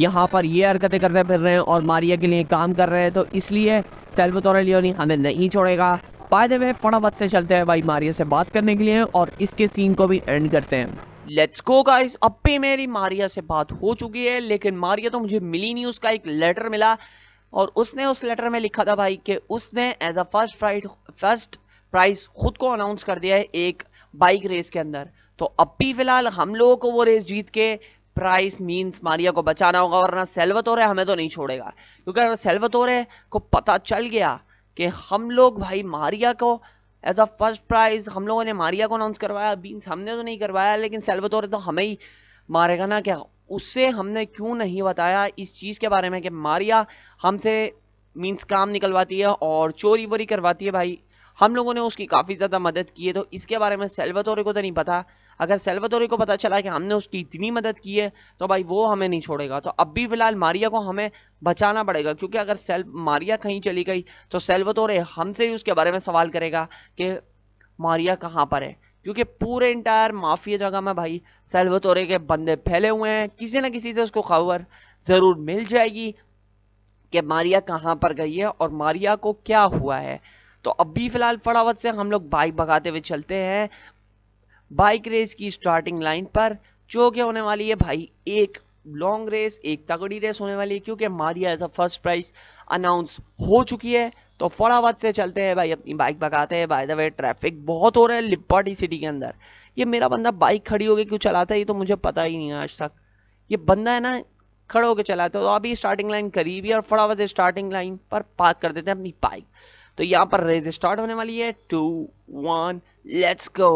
यहाँ पर ये हरकतें करते फिर रहे हैं और मारिया के लिए काम कर रहे हैं तो इसलिए सेल्वतोरे लियोनी हमें नहीं छोड़ेगा बाद में फटाफट से चलते हैं भाई मारिया से बात करने के लिए और इसके सीन को भी एंड करते हैं लेट्स गो गाइस अब भी मेरी मारिया से बात हो चुकी है लेकिन मारिया तो मुझे मिली नहीं उसका एक लेटर मिला और उसने उस लेटर में लिखा था भाई कि उसने has a first prize first price खुद को अनाउंस कर दिया है एक बाइक रेस के अंदर तो अब भी फिलहाल हम लोगों को वो रेस जीत के प्राइस मींस मारिया को बचाना होगा वरना सेल्वतोरे हमें तो नहीं छोड़ेगा क्योंकि अगर सेल्वतोरे को पता चल गया कि हम लोग भाई मारिया को एज अ फर्स्ट प्राइज हम लोगों ने मारिया को अनाउंस करवाया बीन्स हमने तो नहीं करवाया लेकिन सेल्वतौर तो हमें ही मारेगा ना क्या उससे हमने क्यों नहीं बताया इस चीज़ के बारे में कि मारिया हमसे मीन्स काम निकलवाती है और चोरी वोरी करवाती है भाई हम लोगों ने उसकी काफ़ी ज़्यादा मदद की है तो इसके बारे में सेल्वतोरे को तो नहीं पता अगर सेल्वतोरे को पता चला कि हमने उसकी इतनी मदद की है तो भाई वो हमें नहीं छोड़ेगा तो अब भी फ़िलहाल मारिया को हमें बचाना पड़ेगा क्योंकि अगर सेल मारिया कहीं चली गई तो सेल्वतोरे हमसे ही उसके बारे में सवाल करेगा कि मारिया कहाँ पर है क्योंकि पूरे इंटायर माफिया जगह में भाई सेल्वतोरे के बंदे फैले हुए हैं किसी न किसी से उसको खबर ज़रूर मिल जाएगी कि मारिया कहाँ पर गई है और मारिया को क्या हुआ है तो अभी फ़िलहाल फटाफट से हम लोग बाइक भगाते हुए चलते हैं बाइक रेस की स्टार्टिंग लाइन पर जो कि होने वाली है भाई एक लॉन्ग रेस एक तगड़ी रेस होने वाली है क्योंकि Maria has a first prize announce हो चुकी है तो फटाफट से चलते हैं भाई अपनी बाइक भगाते हैं बाय द वे ट्रैफिक बहुत हो रहा है लिपर्टी सिटी के अंदर ये मेरा बंदा बाइक खड़ी होकर क्यों चलाता है ये तो मुझे पता ही नहीं है आज तक ये बंदा है ना खड़े होकर चलाता है तो अभी स्टार्टिंग लाइन करीबी और फटाफट से स्टार्टिंग लाइन पर पार्क कर देते हैं अपनी बाइक तो यहाँ पर रेस स्टार्ट होने वाली है टू वन लेट्स गो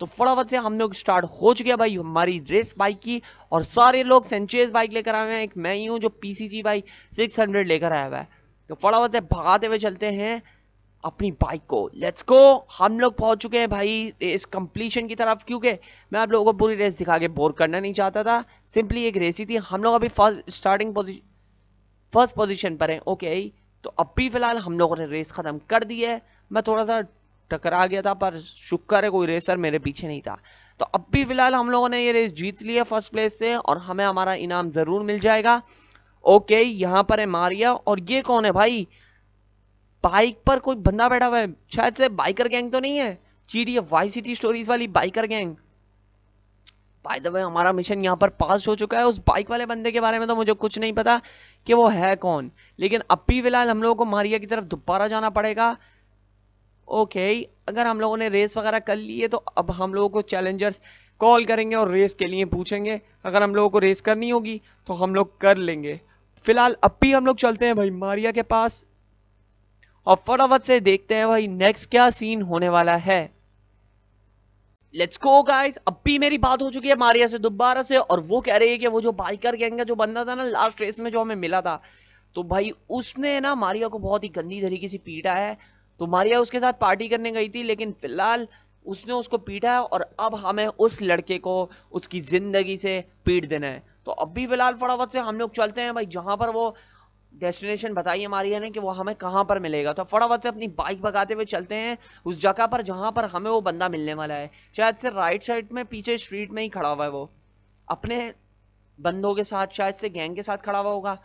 तो फटाफट से हम लोग स्टार्ट हो चुके हैं भाई हमारी रेस बाइक की और सारे लोग सेंचुरीज बाइक लेकर आए हैं एक मैं ही हूँ जो पीसीजी बाइक 600 लेकर आया हुआ है तो फटाफट से भगाते हुए चलते हैं अपनी बाइक को लेट्स गो हम लोग पहुंच चुके हैं भाई रेस कंप्लीशन की तरफ क्योंकि मैं आप लोगों को पूरी रेस दिखा के बोर करना नहीं चाहता था सिंपली एक रेस ही थी हम लोग अभी first starting position first position पर हैं ओके तो अभी फ़िलहाल हम लोगों ने रेस ख़त्म कर दी है मैं थोड़ा सा टकरा गया था पर शुक्र है कोई रेसर मेरे पीछे नहीं था तो भी फ़िलहाल हम लोगों ने ये रेस जीत लिया फर्स्ट प्लेस से और हमें हमारा इनाम ज़रूर मिल जाएगा ओके यहाँ पर है मारिया और ये कौन है भाई बाइक पर कोई बंदा बैठा हुआ है शायद से बाइकर गैंग तो नहीं है चीडी वाई सिटी स्टोरीज वाली biker gang by the way हमारा मिशन यहाँ पर पास हो चुका है उस बाइक वाले बंदे के बारे में तो मुझे कुछ नहीं पता कि वो है कौन लेकिन अब भी फिलहाल हम लोगों को मारिया की तरफ दोबारा जाना पड़ेगा ओके अगर हम लोगों ने रेस वगैरह कर ली है तो अब हम लोगों को चैलेंजर्स कॉल करेंगे और रेस के लिए पूछेंगे अगर हम लोगों को रेस करनी होगी तो हम लोग कर लेंगे फिलहाल अब भी हम लोग चलते हैं भाई मारिया के पास और फटाफट से देखते हैं भाई नेक्स्ट क्या सीन होने वाला है लेट्स गो गाइस अब भी मेरी बात हो चुकी है मारिया से दोबारा से और वो कह रही है कि वो जो बाइकर गैंग का जो बंदा था ना लास्ट रेस में जो हमें मिला था तो भाई उसने ना मारिया को बहुत ही गंदी तरीके से पीटा है तो मारिया उसके साथ पार्टी करने गई थी लेकिन फिलहाल उसने उसको पीटा है और अब हमें उस लड़के को उसकी ज़िंदगी से पीट देना है तो अब भी फिलहाल फटाफट से हम लोग चलते हैं भाई जहाँ पर वो डेस्टिनेशन बताई हमारी है कि वो हमें कहाँ पर मिलेगा तो फटाफट से अपनी बाइक भगाते हुए चलते हैं उस जगह पर जहाँ पर हमें वो बंदा मिलने वाला है शायद से राइट साइड में पीछे स्ट्रीट में ही खड़ा हुआ है वो अपने बंदों के साथ शायद से गैंग के साथ खड़ा हुआ होगा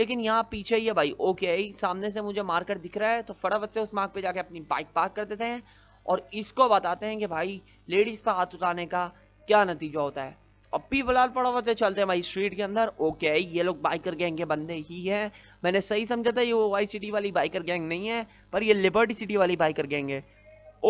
लेकिन यहाँ पीछे ही है भाई ओके सामने से मुझे मार्कर दिख रहा है तो फटाफट से उस मार्ग पर जाके अपनी बाइक पार्क कर देते हैं और इसको बताते हैं कि भाई लेडीज़ पर हाथ उठाने का क्या नतीजा होता है अब भी बलाल फटाफट से चलते हैं भाई स्ट्रीट के अंदर ओके ये लोग बाइकर गैंग के बंदे ही हैं मैंने सही समझा था ये वो वाई सिटी वाली बाइकर गैंग नहीं है पर ये लिबर्टी सिटी वाली बाइकर गैंग है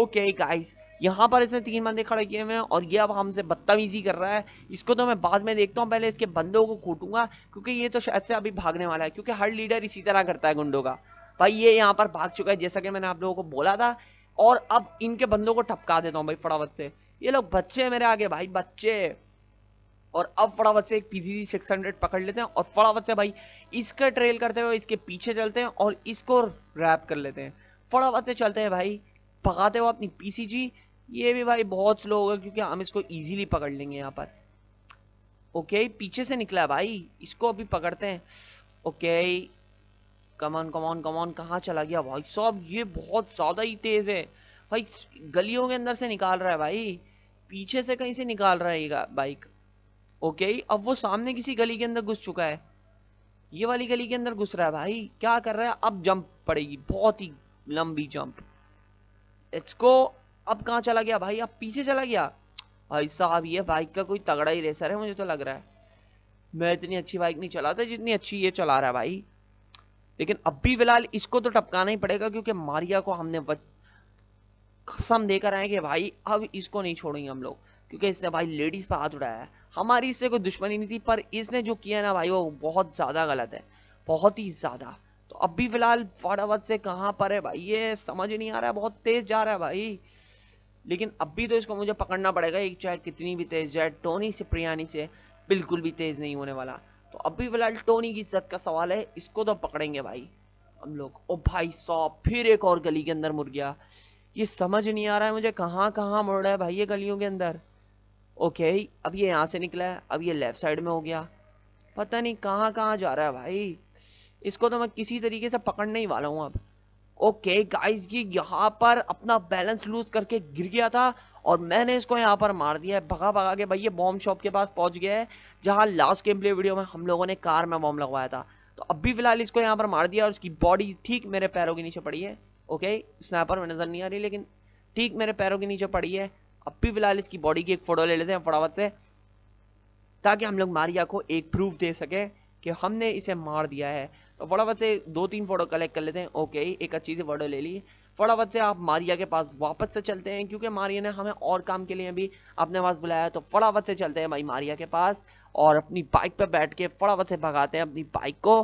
ओके गाइस यहाँ पर इसने तीन बंदे खड़े किए हुए हैं और ये अब हमसे बदतमीजी कर रहा है इसको तो मैं बाद में देखता हूँ पहले इसके बंदों को कूटूंगा क्योंकि ये तो शायद से अभी भागने वाला है क्योंकि हर लीडर इसी तरह करता है गुंडों का भाई ये यहाँ पर भाग चुका है जैसा कि मैंने आप लोगों को बोला था और अब इनके बंदों को टपका देता हूँ भाई फटाफट से ये लोग बच्चे हैं मेरे आगे भाई बच्चे और अब फटाफट से एक पीसीसी सिक्स हंड्रेड पकड़ लेते हैं और फटाफट से भाई इसका ट्रेल करते हुए इसके पीछे चलते हैं और इसको रैप कर लेते हैं फटाफट से चलते हैं भाई पकाते हुए अपनी पीसीजी ये भी भाई बहुत स्लो होगा क्योंकि हम इसको इजीली पकड़ लेंगे यहाँ पर ओके पीछे से निकला है भाई इसको अभी पकड़ते हैं ओके कमान कमान कमान कहाँ चला गया भाई साहब ये बहुत ज़्यादा ही तेज़ है भाई गलियों के अंदर से निकाल रहा है भाई पीछे से कहीं से निकाल रहा है बाइक ओके अब वो सामने किसी गली के अंदर घुस चुका है ये वाली गली के अंदर घुस रहा है भाई क्या कर रहा है अब जंप पड़ेगी बहुत ही लंबी जंप इसको अब कहाँ चला गया भाई अब पीछे चला गया भाई साहब ये बाइक का कोई तगड़ा ही रेसर है मुझे तो लग रहा है मैं इतनी अच्छी बाइक नहीं चलाता जितनी अच्छी ये चला रहा है भाई लेकिन अब भी फिलहाल इसको तो टपकाना ही पड़ेगा क्योंकि मारिया को हमने कसम देकर आए कि भाई अब इसको नहीं छोड़ेंगे हम लोग क्योंकि इसने भाई लेडीज़ पर हाथ उठाया है हमारी इससे कोई दुश्मनी नहीं थी पर इसने जो किया ना भाई वो बहुत ज़्यादा गलत है बहुत ही ज़्यादा तो अभी फ़िलहाल फटाफट से कहाँ पर है भाई ये समझ नहीं आ रहा है बहुत तेज़ जा रहा है भाई लेकिन अभी तो इसको मुझे पकड़ना पड़ेगा एक चाहे कितनी भी तेज़ जाए टोनी से प्रियानी से बिल्कुल भी तेज़ नहीं होने वाला तो अभी फिलहाल टोनी की इज्जत का सवाल है इसको तो पकड़ेंगे भाई हम लोग ओ भाई सौ फिर एक और गली के अंदर मुड़ गया ये समझ नहीं आ रहा है मुझे कहाँ कहाँ मुड़ रहा है भाई ये गलियों के अंदर ओके अब ये यहाँ से निकला है अब ये लेफ़्ट साइड में हो गया पता नहीं कहाँ कहाँ जा रहा है भाई इसको तो मैं किसी तरीके से पकड़ने ही वाला हूँ अब ओके गाइस ये यहाँ पर अपना बैलेंस लूज करके गिर गया था और मैंने इसको यहाँ पर मार दिया है भगा भगा के भाई ये बॉम्ब शॉप के पास पहुँच गया है जहाँ लास्ट गेम प्ले वीडियो में हम लोगों ने कार में बॉम्ब लगवाया था तो अब भी फिलहाल इसको यहाँ पर मार दिया और उसकी बॉडी ठीक मेरे पैरों के नीचे पड़ी है ओके स्नैपर में नज़र नहीं आ रही लेकिन ठीक मेरे पैरों के नीचे पड़ी है अब भी फिलहाल इसकी बॉडी की एक फोटो ले लेते हैं फटाफट से ताकि हम लोग मारिया को एक प्रूफ दे सकें कि हमने इसे मार दिया है तो फटाफट से दो तीन फ़ोटो कलेक्ट कर लेते हैं ओके एक अच्छी सी फ़ोटो ले ली फटाफट से आप मारिया के पास वापस से चलते हैं क्योंकि मारिया ने हमें और काम के लिए भी अपने पास बुलाया तो फटाफट से चलते हैं भाई मारिया के पास और अपनी बाइक पर बैठ के फटाफट से भगाते हैं अपनी बाइक को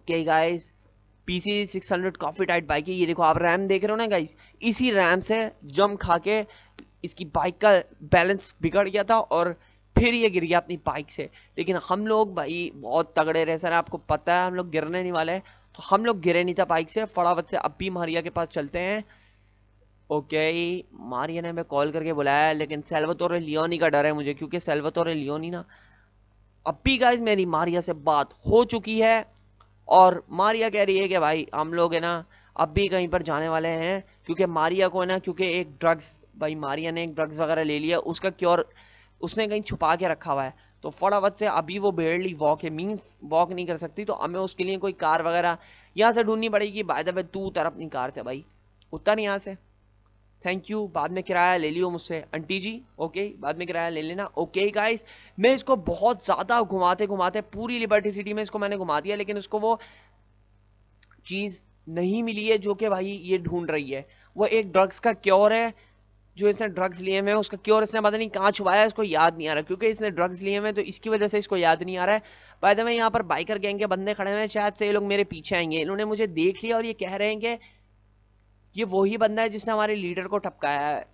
okay guys P C six hundred काफ़ी टाइट बाइक है ये देखो आप रैम देख रहे हो ना गाइस इसी रैम से जम खा के इसकी बाइक का बैलेंस बिगड़ गया था और फिर ये गिर गया अपनी बाइक से लेकिन हम लोग भाई बहुत तगड़े रहे सर आपको पता है हम लोग गिरने नहीं वाले तो हम लोग गिरे नहीं था बाइक से फटाफट से अब भी मारिया के पास चलते हैं ओके मारिया ने हमें कॉल करके बुलाया लेकिन सेल्वतोरे लियोनी का डर है मुझे क्योंकि सेल्वतोरे लियोनी ना अब भी गाइज मेरी मारिया से बात हो चुकी है और मारिया कह रही है कि भाई हम लोग है ना अब भी कहीं पर जाने वाले हैं क्योंकि मारिया को है ना क्योंकि एक ड्रग्स भाई मारिया ने ड्रग्स वगैरह ले लिया उसका क्योर उसने कहीं छुपा के रखा हुआ है तो फटाफट से अभी वो बेरली वॉक है मीन्स वॉक नहीं कर सकती तो हमें उसके लिए कोई कार वगैरह यहाँ से ढूंढनी पड़ेगी बाय द वे तू उतर अपनी कार से भाई उतर यहाँ से थैंक यू बाद में किराया ले लियो मुझसे आंटी जी ओके बाद में किराया ले लेना ओके गाइस मैं इसको बहुत ज़्यादा घुमाते घुमाते पूरी लिबर्टी सिटी में इसको मैंने घुमा दिया लेकिन उसको वो चीज़ नहीं मिली है जो कि भाई ये ढूंढ रही है वो एक ड्रग्स का क्योर है जो इसने ड्रग्स लिए हुए हैं उसका क्यों इसने पता नहीं कहाँ छुपाया है इसको याद नहीं आ रहा क्योंकि इसने ड्रग्स लिए हुए हैं तो इसकी वजह से इसको याद नहीं आ रहा है बाय द वे यहाँ पर बाइकर गैंग के बंदे खड़े हुए हैं शायद से ये लोग मेरे पीछे आएंगे इन्होंने मुझे देख लिया और ये कह रहे हैं कि ये वही बंदा है जिसने हमारे लीडर को ठपकाया है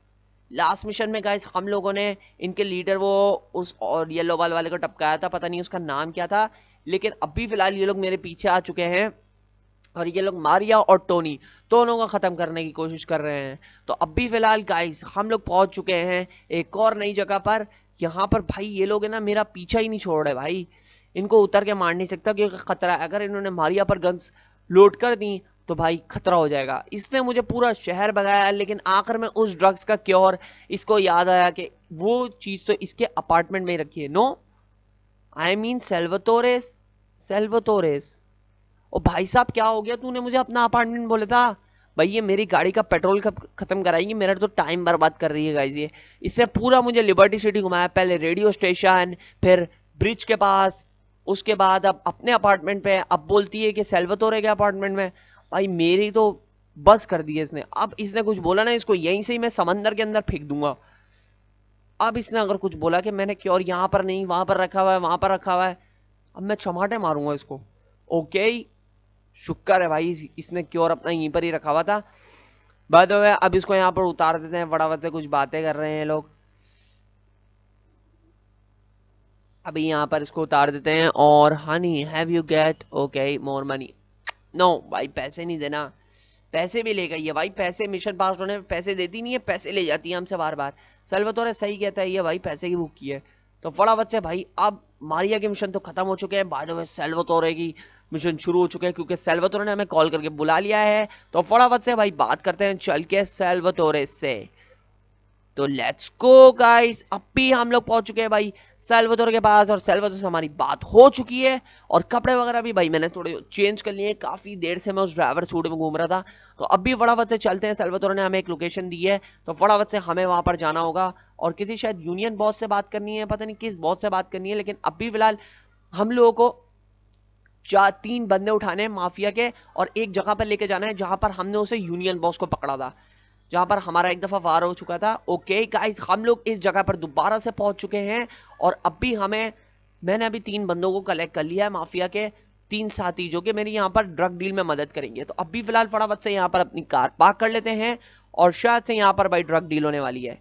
लास्ट मिशन में गाइस हम लोगों ने इनके लीडर वो उस और येलो बाल वाले को टपकाया था पता नहीं उसका नाम क्या था लेकिन अभी फ़िलहाल ये लोग मेरे पीछे आ चुके हैं और ये लोग मारिया और टोनी दोनों को ख़त्म करने की कोशिश कर रहे हैं तो अब भी फिलहाल गाइस हम लोग पहुंच चुके हैं एक और नई जगह पर यहाँ पर भाई ये लोग है ना मेरा पीछा ही नहीं छोड़ रहे भाई इनको उतर के मार नहीं सकता क्योंकि ख़तरा है अगर इन्होंने मारिया पर गन्स लोड कर दी तो भाई खतरा हो जाएगा इसने मुझे पूरा शहर भगाया लेकिन आखिर में उस ड्रग्स का क्योर इसको याद आया कि वो चीज़ तो इसके अपार्टमेंट में रखी है नो आई मीन सेल्वतोरेस सेल्वतोरेस और भाई साहब क्या हो गया तूने मुझे अपना अपार्टमेंट बोला था भाई ये मेरी गाड़ी का पेट्रोल कब ख़त्म कराएगी मेरा तो टाइम बर्बाद कर रही है गाइज ये इसने पूरा मुझे लिबर्टी सिटी घुमाया पहले रेडियो स्टेशन फिर ब्रिज के पास उसके बाद अब अपने अपार्टमेंट पे अब बोलती है कि सेल्वतोरे के अपार्टमेंट में भाई मेरी तो बस कर दी है इसने अब इसने कुछ बोला ना इसको यहीं से ही मैं समंदर के अंदर फेंक दूंगा अब इसने अगर कुछ बोला कि मैंने क्योर यहाँ पर नहीं वहाँ पर रखा हुआ है वहाँ पर रखा हुआ है अब मैं चमाटे मारूंगा इसको ओके शुक्र है भाई इसने क्योर अपना यहीं पर ही रखा हुआ था बाद में अब इसको यहाँ पर उतार देते हैं फटाफट से कुछ बातें कर रहे हैं लोग अभी यहाँ पर इसको उतार देते हैं और honey have you get okay more money no भाई पैसे नहीं देना पैसे भी ले गई है भाई पैसे मिशन पास होने में पैसे देती नहीं है पैसे ले जाती है हमसे बार बार सलवतोरे सही कहता है ये भाई पैसे की बुक की है तो फटाफट से भाई अब मारिया के मिशन तो खत्म हो चुके हैं बाद में सलवतोरे की मिशन शुरू हो चुका है क्योंकि सेल्वतोरे ने हमें कॉल करके बुला लिया है तो फटाफट से भाई बात करते हैं चल के सेल्वतोरे से तो लेट्स गो गाइस अब भी हम लोग पहुंच चुके हैं भाई सेल्वतोर के पास और सेल्वतोर से हमारी बात हो चुकी है और कपड़े वगैरह भी भाई मैंने थोड़े चेंज कर लिए काफ़ी देर से मैं उस ड्राइवर सूट में घूम रहा था तो अब भी फटाफट से चलते हैं सेल्वतोर ने हमें एक लोकेशन दी है तो फटाफट से हमें वहाँ पर जाना होगा और किसी शायद यूनियन बॉस से बात करनी है पता नहीं किस बॉस से बात करनी है लेकिन अब भी फिलहाल हम लोगों को चार तीन बंदे उठाने हैं माफिया के और एक जगह पर लेके जाना है जहाँ पर हमने उसे यूनियन बॉस को पकड़ा था जहाँ पर हमारा एक दफ़ा वार हो चुका था ओके गाइस हम लोग इस जगह पर दोबारा से पहुँच चुके हैं और अब भी हमें मैंने अभी तीन बंदों को कलेक्ट कर लिया है माफिया के तीन साथी जो कि मेरी यहाँ पर ड्रग डील में मदद करेंगे तो अभी फ़िलहाल फटाफट से यहाँ पर अपनी कार पार्क कर लेते हैं और शायद से यहाँ पर भाई ड्रग डील होने वाली है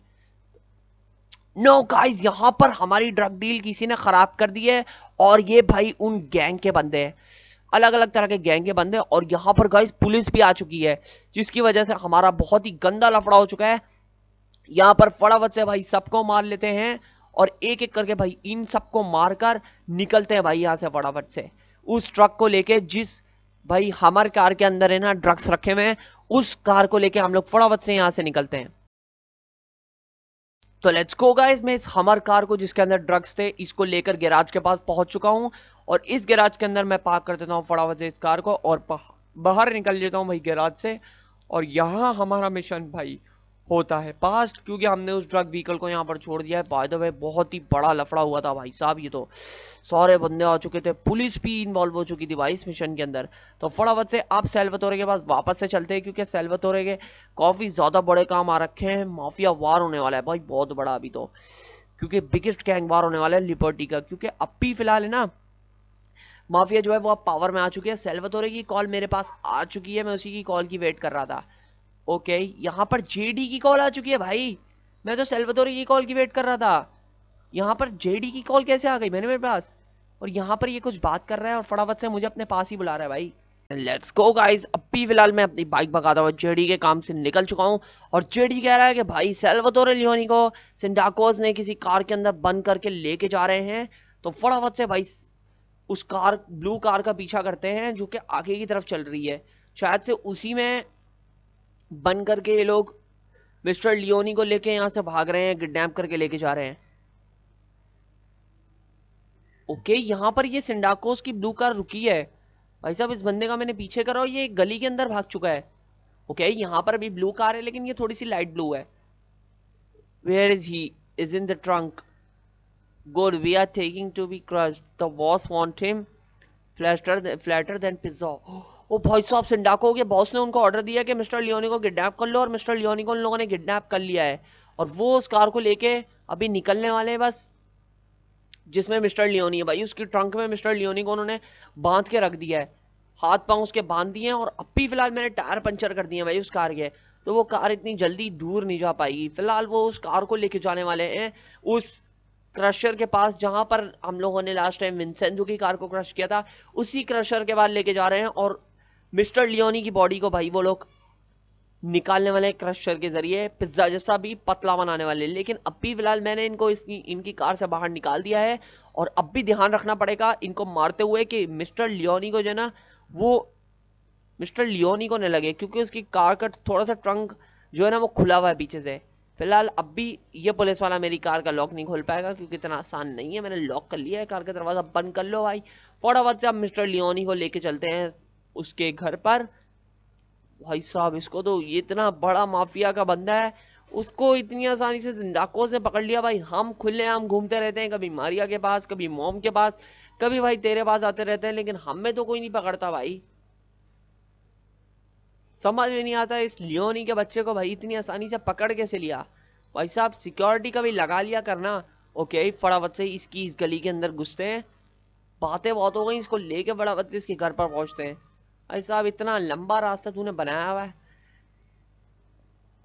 नो no गाइस यहाँ पर हमारी ड्रग डील किसी ने ख़राब कर दी है और ये भाई उन गैंग के बंदे हैं अलग अलग तरह के गैंग के बंदे और यहाँ पर गाइस पुलिस भी आ चुकी है जिसकी वजह से हमारा बहुत ही गंदा लफड़ा हो चुका है यहाँ पर फटाफट से भाई सबको मार लेते हैं और एक एक करके भाई इन सबको मारकर निकलते हैं भाई यहाँ से फटाफट से उस ट्रक को लेके जिस भाई हमारे कार के अंदर है ना ड्रग्स रखे हुए हैं उस कार को लेके हम लोग फटाफट से यहाँ से निकलते हैं तो लेट्स गो गाइस मैं इस हमर कार को जिसके अंदर ड्रग्स थे इसको लेकर गैराज के पास पहुंच चुका हूं और इस गैराज के अंदर मैं पार्क कर देता हूं फटाफट से इस कार को और बाहर निकल लेता हूं भाई गैराज से और यहाँ हमारा मिशन भाई होता है पास्ट क्योंकि हमने उस ट्रक व्हीकल को यहाँ पर छोड़ दिया है बाय द वे बहुत ही बड़ा लफड़ा हुआ था भाई साहब ये तो सारे बंदे आ चुके थे पुलिस भी इन्वॉल्व हो चुकी थी भाई इस मिशन के अंदर तो फटाफट से आप सेल्वतोरे के पास वापस से चलते हैं क्योंकि सेल्वतोरे के काफ़ी ज़्यादा बड़े काम आ रखे हैं माफिया वार होने वाला है भाई बहुत बड़ा अभी तो क्योंकि बिगेस्ट गैंग वार होने वाला है लिबर्टी का क्योंकि भी फिलहाल है ना माफिया जो है वो अब पावर में आ चुकी है सेल्वतोरे की कॉल मेरे पास आ चुकी है मैं उसी की कॉल की वेट कर रहा था ओके यहाँ पर जेडी की कॉल आ चुकी है भाई मैं तो सेल्वादोर की कॉल की वेट कर रहा था यहाँ पर जेडी की कॉल कैसे आ गई मैंने मेरे पास और यहाँ पर ये कुछ बात कर रहा है और फटाफट से मुझे अपने पास ही बुला रहा है भाई लेट्स गो गाइस अभी फिलहाल मैं अपनी बाइक भगाता हुआ जेडी के काम से निकल चुका हूँ और जेडी कह रहा है कि भाई सेल्वातोरे लियोनी को सिंडाकोज ने किसी कार के अंदर बंद करके लेके जा रहे हैं तो फटाफट से भाई उस कार ब्लू कार का पीछा करते हैं जो कि आगे की तरफ चल रही है शायद से उसी में बन करके ये लोग मिस्टर लियोनी को लेके यहां से भाग रहे हैं किडनैप करके लेके जा रहे हैं ओके यहां पर ये सिंडाकोस की ब्लू कार रुकी है भाई साहब इस बंदे का मैंने पीछे करा और ये गली के अंदर भाग चुका है ओके यहां पर अभी ब्लू कार है लेकिन ये थोड़ी सी लाइट ब्लू है where is he is in the trunk good we are thinking to be crush the boss want him flatter flatter then pizza वो वॉइस ऑफ सिंडाको के बॉस ने उनको ऑर्डर दिया कि मिस्टर लियोनी को kidnap कर लो और मिस्टर लियोनी को उन लोगों ने किडनैप कर लिया है और वो उस कार को लेके अभी निकलने वाले हैं बस जिसमें मिस्टर लियोनी है भाई उसकी ट्रंक में मिस्टर लियोनी को उन्होंने बांध के रख दिया है हाथ पाँव उसके बांध दिए हैं और अभी फ़िलहाल मैंने टायर पंचर कर दिए भाई उस कार के तो वो कार इतनी जल्दी दूर नहीं जा पाएगी फ़िलहाल वो उस कार को लेके जाने वाले हैं उस क्रशर के पास जहाँ पर हम लोगों ने लास्ट टाइम विंसेंजो की कार को क्रश किया था उसी क्रशर के बाद लेके जा रहे हैं और मिस्टर लियोनी की बॉडी को भाई वो लोग निकालने वाले क्रशर के ज़रिए पिज्ज़ा जैसा भी पतला बनाने वाले लेकिन अब भी फिलहाल मैंने इनको इसकी इनकी कार से बाहर निकाल दिया है और अब भी ध्यान रखना पड़ेगा इनको मारते हुए कि मिस्टर लियोनी को जो है ना वो मिस्टर लियोनी को न लगे क्योंकि उसकी कार का थोड़ा सा ट्रंक जो है ना वो खुला हुआ है पीछे से फिलहाल अब भी ये पुलिस वाला मेरी कार का लॉक नहीं खोल पाएगा क्योंकि इतना आसान नहीं है मैंने लॉक कर लिया है कार का दरवाज़ा बंद कर लो भाई फटाफट से आप मिस्टर लियोनी को लेके चलते हैं उसके घर पर भाई साहब इसको तो ये इतना बड़ा माफिया का बंदा है उसको इतनी आसानी से डाकों से पकड़ लिया भाई हम खुले हम घूमते रहते हैं कभी मारिया के पास कभी मोम के पास कभी भाई तेरे पास आते रहते हैं लेकिन हम में तो कोई नहीं पकड़ता भाई समझ में नहीं आता इस लियोनी के बच्चे को भाई इतनी आसानी से पकड़ कैसे लिया भाई साहब सिक्योरिटी का भी लगा लिया करना ओके फटाफट से इसकी इस गली के अंदर घुसते हैं बातें बहुत हो गई इसको लेके बड़ा से इसके घर पर पहुंचते हैं भाई साहब इतना लंबा रास्ता तूने बनाया हुआ है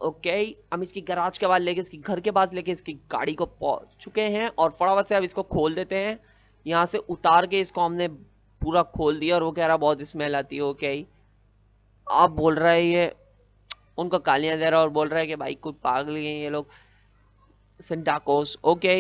ओके हम इसकी गराज के बाद लेके इसकी घर के पास लेके इसकी गाड़ी को पहुँच चुके हैं और फटाफट से अब इसको खोल देते हैं यहाँ से उतार के इसको हमने पूरा खोल दिया और वो कह रहा बहुत स्मेल आती है ओके आप बोल रहा है ये उनको गालियाँ दे रहा और बोल रहा है कि भाई कुछ पागल गए ये लोग सेंटाकोस okay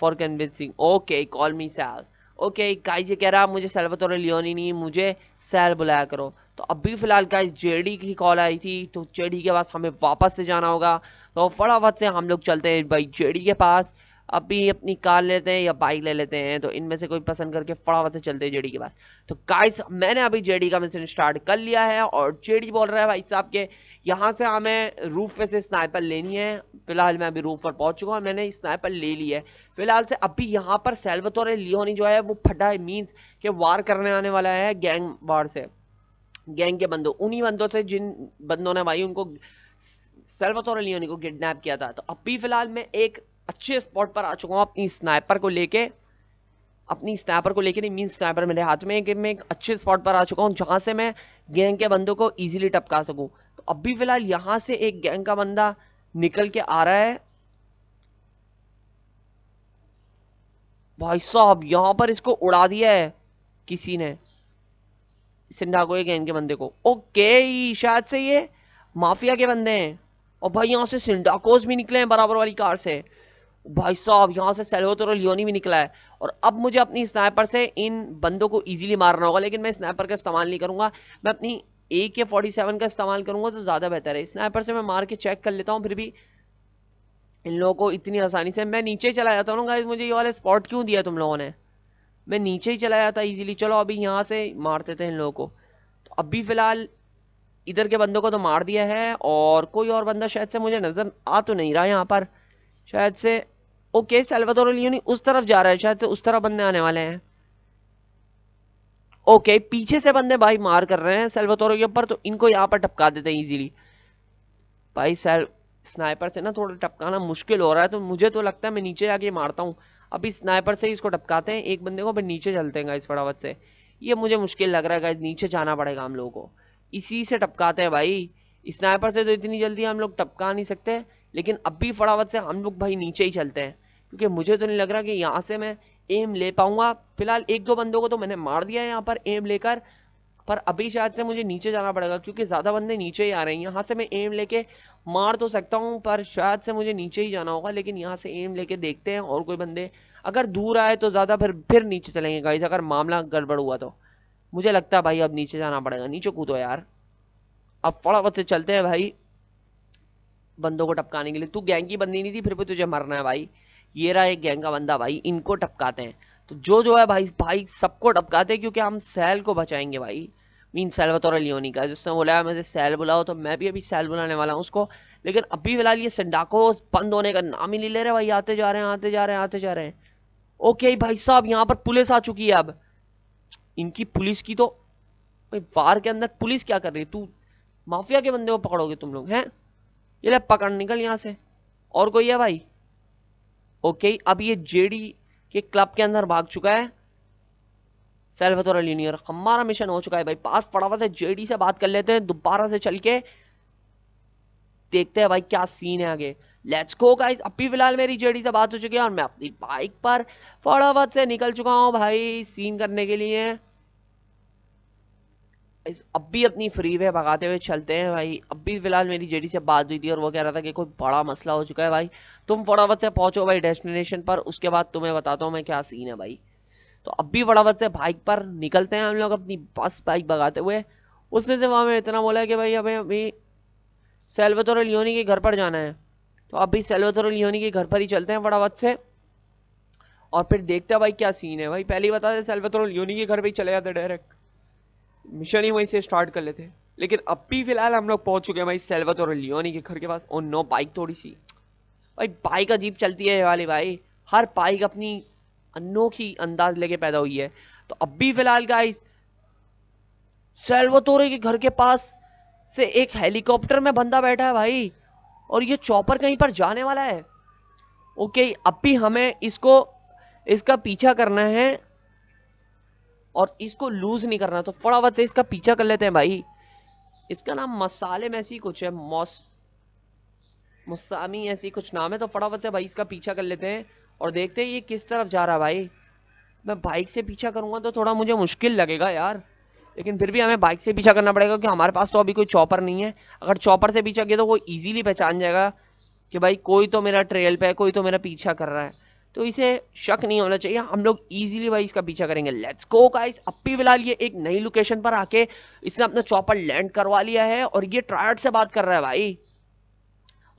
for convincing okay call me Sal okay guys ये कह रहा मुझे सैलवत और लियोनी नहीं मुझे सैल बुलाया करो तो अभी फ़िलहाल गाइज जेडी की कॉल आई थी तो जेडी के पास हमें वापस से जाना होगा तो फटाफट से हम लोग चलते हैं भाई जेडी के पास अभी अपनी कार लेते हैं या बाइक ले लेते हैं तो इनमें से कोई पसंद करके फटाफट से चलते हैं जेडी के पास तो गाइस मैंने अभी जेडी का मिशन स्टार्ट कर लिया है और जेडी बोल रहा है भाई साहब के यहाँ से हमें रूफ पे से स्नाइपर लेनी है फिलहाल मैं अभी रूफ पर पहुँच चुका हूँ मैंने स्नाइपर ले ली है फिलहाल से अभी यहाँ पर सेल्वतोरे लियोनी जो है वो फटा है मीन्स के वार करने आने वाला है गैंग वार से गैंग के बंदों उन्हीं बंदों से जिन बंदों ने भाई उनको सेल्वतोरे लियोनी को किडनेप किया था तो अभी फिलहाल मैं एक अच्छे स्पॉट पर आ चुका हूँ अपनी स्नाइपर को लेके अपनी स्नाइपर को लेके नहीं मीन स्नाइपर मेरे हाथ में कि मैं एक अच्छे स्पॉट पर आ चुका हूँ जहाँ से मैं गैंग के बंदों को ईजिली टपका सकूँ तो अभी फिलहाल यहां से एक गैंग का बंदा निकल के आ रहा है भाई साहब यहां पर इसको उड़ा दिया है किसी ने सिंडा को गैंग के बंदे को ओके शायद से ये माफिया के बंदे हैं और भाई यहां से सिंडाकोस भी निकले हैं बराबर वाली कार से भाई साहब यहां से सेल्होतरो लियोनी भी निकला है और अब मुझे अपनी स्नाइपर से इन बंदों को इजीली मारना होगा लेकिन मैं स्नाइपर का इस्तेमाल नहीं करूंगा मैं अपनी ए के फोर्टी सेवन का इस्तेमाल करूँगा तो ज़्यादा बेहतर है स्नाइपर से मैं मार के चेक कर लेता हूँ फिर भी इन लोगों को इतनी आसानी से मैं नीचे चला जाता हूँ गाइज मुझे ये वाला स्पॉट क्यों दिया तुम लोगों ने मैं नीचे ही चला जाता इजीली चलो अभी यहाँ से मारते थे इन लोगों को तो अभी फ़िलहाल इधर के बंदों को तो मार दिया है और कोई और बंदा शायद से मुझे नज़र आ तो नहीं रहा यहाँ पर शायद से ओके सेल्वादोर लियोनी उस तरफ जा रहा है शायद से उस तरफ बंदे आने वाले हैं ओके पीछे से बंदे भाई मार कर रहे हैं सेल्वतोरो के ऊपर तो इनको यहाँ पर टपका देते हैं इजीली भाई सेल स्नाइपर से ना थोड़ा टपकाना मुश्किल हो रहा है तो मुझे तो लगता है मैं नीचे जाके मारता हूँ अभी स्नाइपर से ही इसको टपकाते हैं एक बंदे को फिर नीचे चलते हैं इस फटाफट से ये मुझे मुश्किल लग रहा है गाइज नीचे जाना पड़ेगा हम लोगों को इसी से टपकाते हैं भाई स्नाइपर से तो इतनी जल्दी हम लोग टपका नहीं सकते लेकिन अब भी फटाफट से हम लोग भाई नीचे ही चलते हैं क्योंकि मुझे तो नहीं लग रहा कि यहाँ से मैं एम ले पाऊंगा फिलहाल एक दो बंदों को तो मैंने मार दिया है यहाँ पर एम लेकर पर अभी शायद से मुझे नीचे जाना पड़ेगा क्योंकि ज़्यादा बंदे नीचे ही आ रहे हैं यहाँ से मैं एम लेके मार तो सकता हूँ पर शायद से मुझे नीचे ही जाना होगा लेकिन यहाँ से एम लेके देखते हैं और कोई बंदे अगर दूर आए तो ज़्यादा फिर फिर नीचे चलेंगे गाइज अगर मामला गड़बड़ हुआ तो मुझे लगता है भाई अब नीचे जाना पड़ेगा नीचे कूदो यार अब फटाफट से चलते हैं भाई बंदों को टपकाने के लिए तू गैंग की बंदी नहीं थी फिर भी तुझे मरना है भाई ये रहा एक गैंग का बंदा भाई इनको टपकाते हैं तो जो जो है भाई भाई सबको टपकाते हैं क्योंकि हम सैल को बचाएंगे भाई मीन बतौर लियोनी का जिसने बोला मुझे सैल बुलाओ तो मैं भी अभी सैल बुलाने वाला हूँ उसको लेकिन अभी फिलहाल ये सिंडाको बंद होने का नाम ही नहीं ले रहे भाई आते जा रहे हैं आते जा रहे हैं आते जा रहे हैं ओके भाई साहब यहाँ पर पुलिस आ चुकी है अब इनकी पुलिस की तो भाई वार के अंदर पुलिस क्या कर रही है तू माफिया के बंदे को पकड़ोगे तुम लोग हैं ये ले पकड़ निकल यहाँ से और कोई है भाई ओके अब ये जेडी के क्लब के अंदर भाग चुका है सेल्वेटोरा लीनियर हमारा मिशन हो चुका है भाई पास फटाफट से जेडी से बात कर लेते हैं दोबारा से चल के देखते हैं भाई क्या सीन है आगे लेट्स गो गाइस अभी फिलहाल मेरी जेडी से बात हो चुकी है और मैं अपनी बाइक पर फटाफट से निकल चुका हूँ भाई सीन करने के लिए अब भी अपनी फ्री वे भगाते हुए चलते हैं भाई अब भी फिलहाल मेरी जेडी से बात हुई थी और वो कह रहा था कि कोई बड़ा मसला हो चुका है भाई तुम फटाफट से पहुंचो भाई डेस्टिनेशन पर उसके बाद तुम्हें बताता हूँ मैं क्या सीन है भाई तो अब भी फटाफट से बाइक पर निकलते हैं हम लोग अपनी बस बाइक भगाते हुए उसने जब हमें इतना बोला कि भाई हमें अभी सेल्वेतोर लियोनी के घर पर जाना है तो अब भी सेल्वेतोर लियोनी के घर पर ही चलते हैं फटाफट से और फिर देखते हैं भाई क्या सीन है भाई पहले ही बता दें सेल्वेतोर लियोनी के घर पर ही चले जाते डायरेक्ट मिशन ही वहीं से स्टार्ट कर लेते लेकिन अब भी फिलहाल हम लोग पहुंच चुके हैं भाई और लियोनी के घर के पास और नो बाइक थोड़ी सी भाई बाइक अजीब चलती है वाली भाई हर बाइक अपनी अनोखी अंदाज लेके पैदा हुई है तो अब भी फिलहाल गाइस सेल्वतोरे के घर के पास से एक हेलीकॉप्टर में बंदा बैठा है भाई और ये चॉपर कहीं पर जाने वाला है ओके अब भी हमें इसको इसका पीछा करना है और इसको लूज नहीं करना तो फटाफट से इसका पीछा कर लेते हैं भाई इसका नाम मसाले में से कुछ है मॉस मुस्मी ऐसी कुछ नाम है तो फटाफट से भाई इसका पीछा कर लेते हैं और देखते हैं ये किस तरफ जा रहा है भाई मैं बाइक से पीछा करूँगा तो थोड़ा मुझे मुश्किल लगेगा यार लेकिन फिर भी हमें बाइक से पीछा करना पड़ेगा क्योंकि हमारे पास तो अभी कोई चॉपर नहीं है अगर चॉपर से पीछा किया तो वो ईजिली पहचान जाएगा कि भाई कोई तो मेरा ट्रेल पर है कोई तो मेरा पीछा कर रहा है तो इसे शक नहीं होना चाहिए हम लोग इजीली भाई इसका पीछा करेंगे लेट्स गो गाइस अभी फिलहाल ये एक नई लोकेशन पर आके इसने अपना चॉपर लैंड करवा लिया है और ये ट्रायड से बात कर रहा है भाई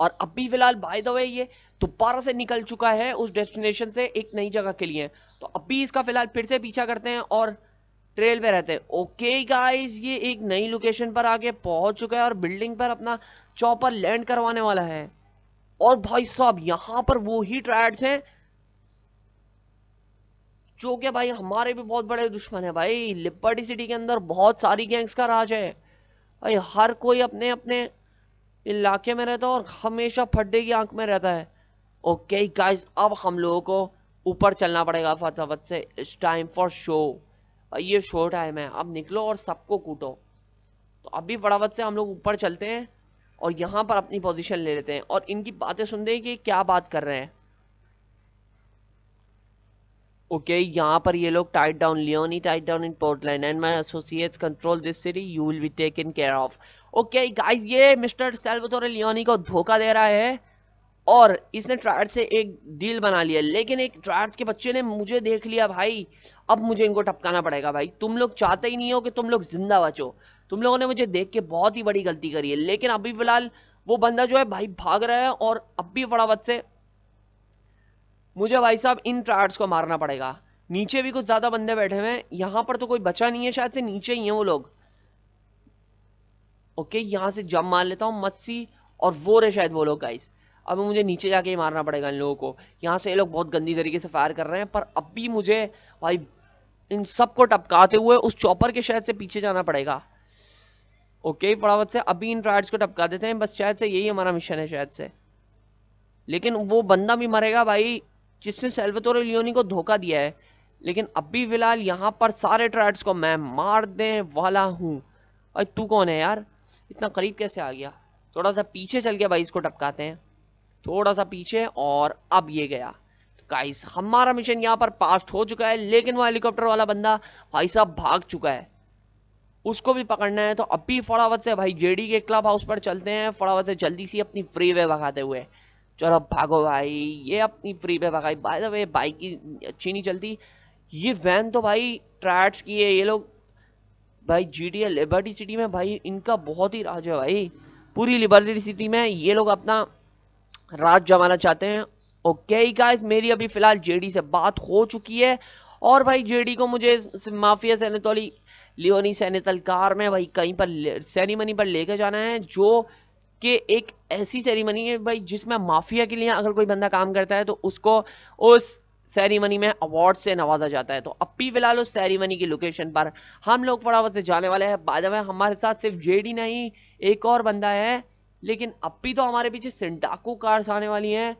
और अभी फिलहाल बाय द वे ये दोबारा से निकल चुका है उस डेस्टिनेशन से एक नई जगह के लिए तो अभी इसका फिलहाल फिर से पीछा करते हैं और ट्रेल पे रहते हैं ओके गाइस ये एक नई लोकेशन पर आके पहुंच चुका है और बिल्डिंग पर अपना चॉपर लैंड करवाने वाला है और भाई साहब यहाँ पर वो ही ट्रायड्स हैं जो क्या भाई हमारे भी बहुत बड़े दुश्मन है भाई लिबर्टी सिटी के अंदर बहुत सारी गैंग्स का राज है भाई हर कोई अपने अपने इलाके में रहता है और हमेशा फड्डे की आंख में रहता है ओके गाइस अब हम लोगों को ऊपर चलना पड़ेगा फतावत से इट्स टाइम फॉर शो ये शो टाइम है अब निकलो और सबको कूटो तो अभी फटावत से हम लोग ऊपर चलते हैं और यहाँ पर अपनी पोजीशन ले लेते हैं और इनकी बातें सुनते हैं कि क्या बात कर रहे हैं ओके okay, यहाँ पर ये लोग tied down Leone tied down in Portland and my associates control this city you will be taken care of okay guys ये मिस्टर सेल्वतोरे लियोनी को धोखा दे रहा है और इसने ट्रायड से एक डील बना लिया लेकिन एक ट्रायड्स के बच्चे ने मुझे देख लिया भाई अब मुझे इनको टपकाना पड़ेगा भाई तुम लोग चाहते ही नहीं हो कि तुम लोग जिंदा बचो तुम लोगों ने मुझे देख के बहुत ही बड़ी गलती करी है लेकिन अभी फिलहाल वो बंदा जो है भाई भाग रहा है और अब भी फटाफट से मुझे भाई साहब इन ट्रायड्स को मारना पड़ेगा नीचे भी कुछ ज़्यादा बंदे बैठे हुए हैं यहाँ पर तो कोई बचा नहीं है शायद से नीचे ही हैं वो लोग ओके यहाँ से जम मार लेता हूँ मत्सी और वो रहे शायद वो लोग गाइस अब मुझे नीचे जाके ही मारना पड़ेगा इन लोगों को यहाँ से ये लोग बहुत गंदी तरीके से फायर कर रहे हैं पर अब भी मुझे भाई इन सबको टपकाते हुए उस चॉपर के शायद से पीछे जाना पड़ेगा ओके फटाफट से अभी इन ट्राइड्स को टपका देते हैं बस शायद से यही हमारा मिशन है शायद से लेकिन वो बंदा भी मरेगा भाई जिसने सेल्वेतोरे लियोनी को धोखा दिया है लेकिन अभी फिलहाल यहाँ पर सारे ट्राइड्स को मैं मार दे वाला हूँ भाई तू कौन है यार इतना करीब कैसे आ गया थोड़ा सा पीछे चल गया भाई इसको टपकाते हैं थोड़ा सा पीछे और अब ये गया तो गाइस हमारा मिशन यहाँ पर पास्ट हो चुका है लेकिन वो हेलीकॉप्टर वाला बंदा भाई साहब भाग चुका है उसको भी पकड़ना है तो अभी फटाफट से भाई जेडी के क्लब हाउस पर चलते हैं फटाफट से जल्दी सी अपनी फ्री वे भगाते हुए चलो भागो भाई ये अपनी फ्री वे भगाई बाय बाइक की अच्छी नहीं चलती ये वैन तो भाई ट्रैट्स की है ये लोग भाई जी टी लिबर्टी सिटी में भाई इनका बहुत ही राज है भाई पूरी लिबर्टी सिटी में ये लोग अपना राज जमाना चाहते हैं ओके गाइस मेरी अभी फ़िलहाल जेडी से बात हो चुकी है और भाई जेडी को मुझे mafia Sentinel Leone Sentinel car में भाई कहीं पर सेरेमनी पर लेकर जाना है जो कि एक ऐसी सेरीमनी है भाई जिसमें माफिया के लिए अगर कोई बंदा काम करता है तो उसको उस सेरेमनी में अवार्ड से नवाजा जाता है तो अप्पी फिलहाल उस सेरेमनी की लोकेशन पर हम लोग फटाफट से जाने वाले हैं बाद में हमारे साथ सिर्फ जेडी नहीं एक और बंदा है लेकिन अप्पी तो हमारे पीछे सिंडाको कार्स आने वाली हैं